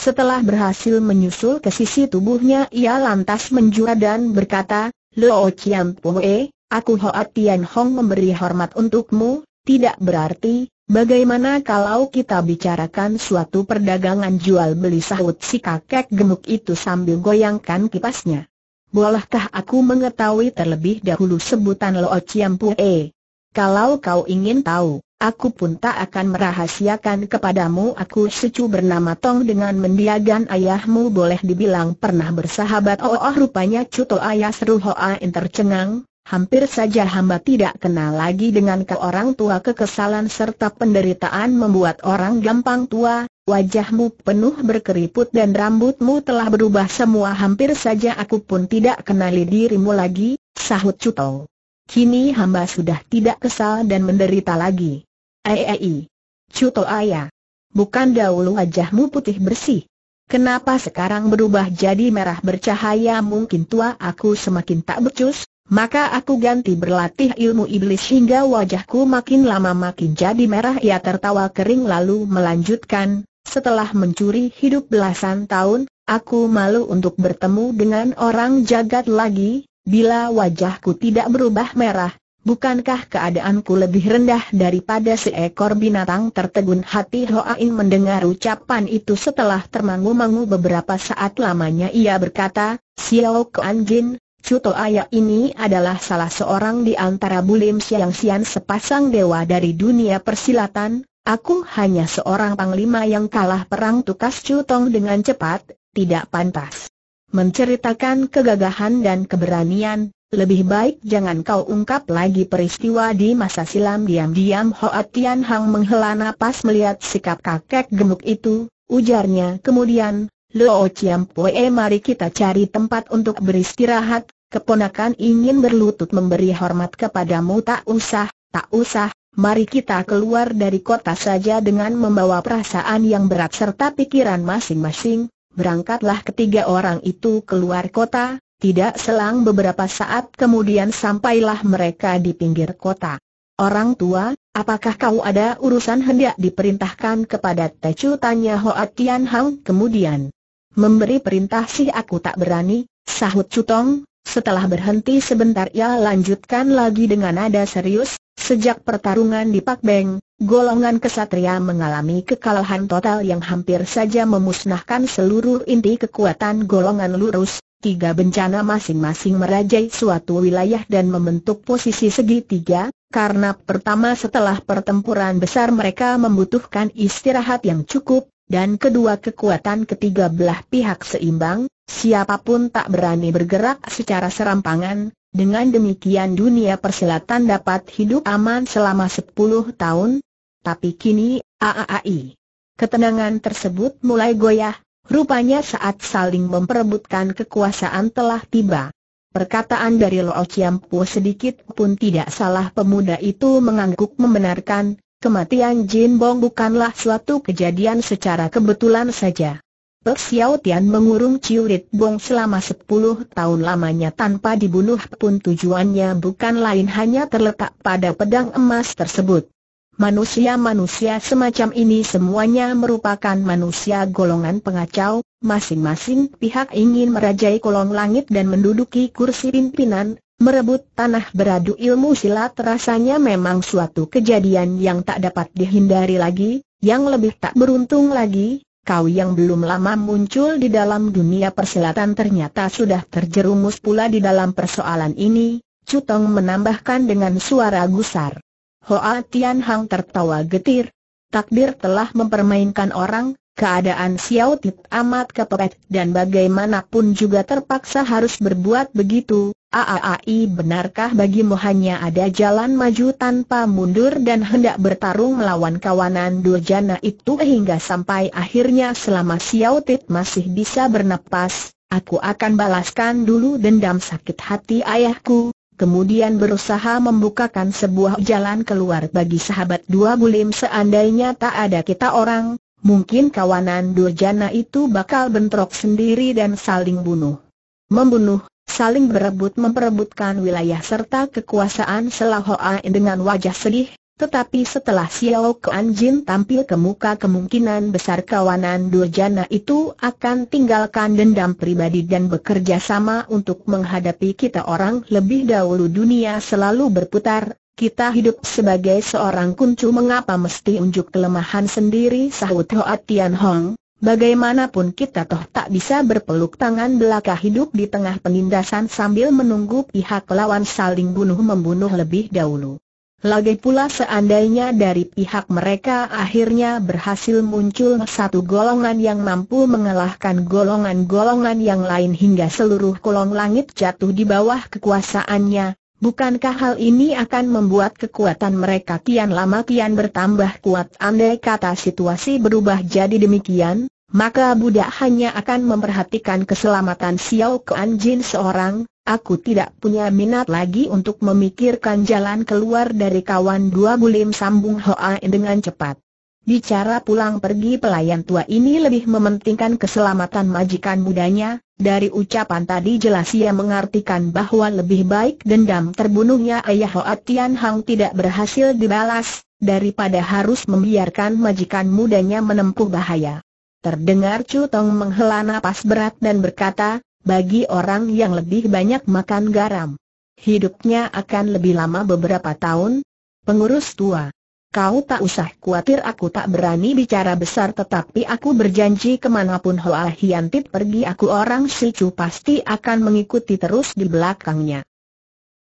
Setelah berhasil menyusul ke sisi tubuhnya ia lantas menjura dan berkata, Lo Chiang Pue, aku Hoa Tian Hong memberi hormat untukmu, tidak berarti, bagaimana kalau kita bicarakan suatu perdagangan jual beli sahut si kakek gemuk itu sambil goyangkan kipasnya. Bolehkah aku mengetahui terlebih dahulu sebutan Lo Chiang Pue? Kalau kau ingin tahu, Aku pun tak akan merahasiakan kepadamu aku secu bernama Tong dengan mendiagan ayahmu boleh dibilang pernah bersahabat Oh, oh rupanya Cuto Ayah seru Hoa tercengang Hampir saja hamba tidak kenal lagi dengan ke orang tua kekesalan serta penderitaan membuat orang gampang tua Wajahmu penuh berkeriput dan rambutmu telah berubah semua hampir saja aku pun tidak kenali dirimu lagi, sahut Cuto Kini hamba sudah tidak kesal dan menderita lagi. Ei, Cuto Ayah. Bukan dahulu wajahmu putih bersih. Kenapa sekarang berubah jadi merah bercahaya mungkin tua aku semakin tak becus, maka aku ganti berlatih ilmu iblis hingga wajahku makin lama makin jadi merah ia tertawa kering lalu melanjutkan, setelah mencuri hidup belasan tahun, aku malu untuk bertemu dengan orang jagat lagi, bila wajahku tidak berubah merah, Bukankah keadaanku lebih rendah daripada seekor binatang tertegun hati Hoain mendengar ucapan itu setelah termangu-mangu beberapa saat lamanya ia berkata, Xiao Kuan Jin, Cuto Ayah ini adalah salah seorang di antara bulim siang sian sepasang dewa dari dunia persilatan, aku hanya seorang panglima yang kalah perang tukas Cutong dengan cepat, tidak pantas. Menceritakan kegagahan dan keberanian, lebih baik jangan kau ungkap lagi peristiwa di masa silam diam-diam Hoa Tian Hang menghela napas melihat sikap kakek gemuk itu, ujarnya kemudian, Lo Chiam Poe mari kita cari tempat untuk beristirahat, keponakan ingin berlutut memberi hormat kepadamu tak usah, tak usah, mari kita keluar dari kota saja dengan membawa perasaan yang berat serta pikiran masing-masing, berangkatlah ketiga orang itu keluar kota, tidak selang beberapa saat kemudian sampailah mereka di pinggir kota. Orang tua, apakah kau ada urusan hendak diperintahkan kepada Tecu? Tanya Hoa Tian Hang kemudian. Memberi perintah sih aku tak berani, sahut Cutong, setelah berhenti sebentar ia lanjutkan lagi dengan nada serius, sejak pertarungan di Pak Beng, golongan kesatria mengalami kekalahan total yang hampir saja memusnahkan seluruh inti kekuatan golongan lurus, tiga bencana masing-masing merajai suatu wilayah dan membentuk posisi segitiga, karena pertama setelah pertempuran besar mereka membutuhkan istirahat yang cukup, dan kedua kekuatan ketiga belah pihak seimbang, siapapun tak berani bergerak secara serampangan, dengan demikian dunia persilatan dapat hidup aman selama 10 tahun, tapi kini, AAAI. Ketenangan tersebut mulai goyah, Rupanya saat saling memperebutkan kekuasaan telah tiba. Perkataan dari Lo Chiampu sedikit pun tidak salah pemuda itu mengangguk membenarkan, kematian Jin Bong bukanlah suatu kejadian secara kebetulan saja. Pek Xiao Tian mengurung Ciurit Bong selama 10 tahun lamanya tanpa dibunuh pun tujuannya bukan lain hanya terletak pada pedang emas tersebut. Manusia-manusia semacam ini semuanya merupakan manusia golongan pengacau, masing-masing pihak ingin merajai kolong langit dan menduduki kursi pimpinan, merebut tanah beradu ilmu silat rasanya memang suatu kejadian yang tak dapat dihindari lagi, yang lebih tak beruntung lagi, kau yang belum lama muncul di dalam dunia persilatan ternyata sudah terjerumus pula di dalam persoalan ini, Cutong menambahkan dengan suara gusar. Hoa Tian Hang tertawa getir. Takdir telah mempermainkan orang, keadaan Xiao Tit amat kepepet dan bagaimanapun juga terpaksa harus berbuat begitu. Aaai, benarkah bagimu hanya ada jalan maju tanpa mundur dan hendak bertarung melawan kawanan durjana itu hingga sampai akhirnya selama Xiao Tit masih bisa bernapas, aku akan balaskan dulu dendam sakit hati ayahku, kemudian berusaha membukakan sebuah jalan keluar bagi sahabat dua bulim seandainya tak ada kita orang, mungkin kawanan Durjana itu bakal bentrok sendiri dan saling bunuh. Membunuh, saling berebut memperebutkan wilayah serta kekuasaan selahoa dengan wajah sedih, tetapi setelah Xiao Kuan Jin tampil ke muka kemungkinan besar kawanan Durjana itu akan tinggalkan dendam pribadi dan bekerja sama untuk menghadapi kita orang lebih dahulu dunia selalu berputar, kita hidup sebagai seorang kuncu mengapa mesti unjuk kelemahan sendiri sahut Hoa Tian Hong. Bagaimanapun kita toh tak bisa berpeluk tangan belaka hidup di tengah penindasan sambil menunggu pihak lawan saling bunuh-membunuh lebih dahulu. Lagi pula seandainya dari pihak mereka akhirnya berhasil muncul satu golongan yang mampu mengalahkan golongan-golongan yang lain hingga seluruh kolong langit jatuh di bawah kekuasaannya, bukankah hal ini akan membuat kekuatan mereka kian lama kian bertambah kuat andai kata situasi berubah jadi demikian? Maka budak hanya akan memperhatikan keselamatan Xiao Kuan Jin seorang, Aku tidak punya minat lagi untuk memikirkan jalan keluar dari kawan dua bulim sambung Hoa dengan cepat. Bicara pulang pergi pelayan tua ini lebih mementingkan keselamatan majikan mudanya, dari ucapan tadi jelas ia mengartikan bahwa lebih baik dendam terbunuhnya ayah Hoa Tian Hang tidak berhasil dibalas, daripada harus membiarkan majikan mudanya menempuh bahaya. Terdengar Chu Tong menghela napas berat dan berkata, bagi orang yang lebih banyak makan garam. Hidupnya akan lebih lama beberapa tahun. Pengurus tua. Kau tak usah khawatir aku tak berani bicara besar tetapi aku berjanji kemanapun Hoa Hiantit pergi aku orang Sicu pasti akan mengikuti terus di belakangnya.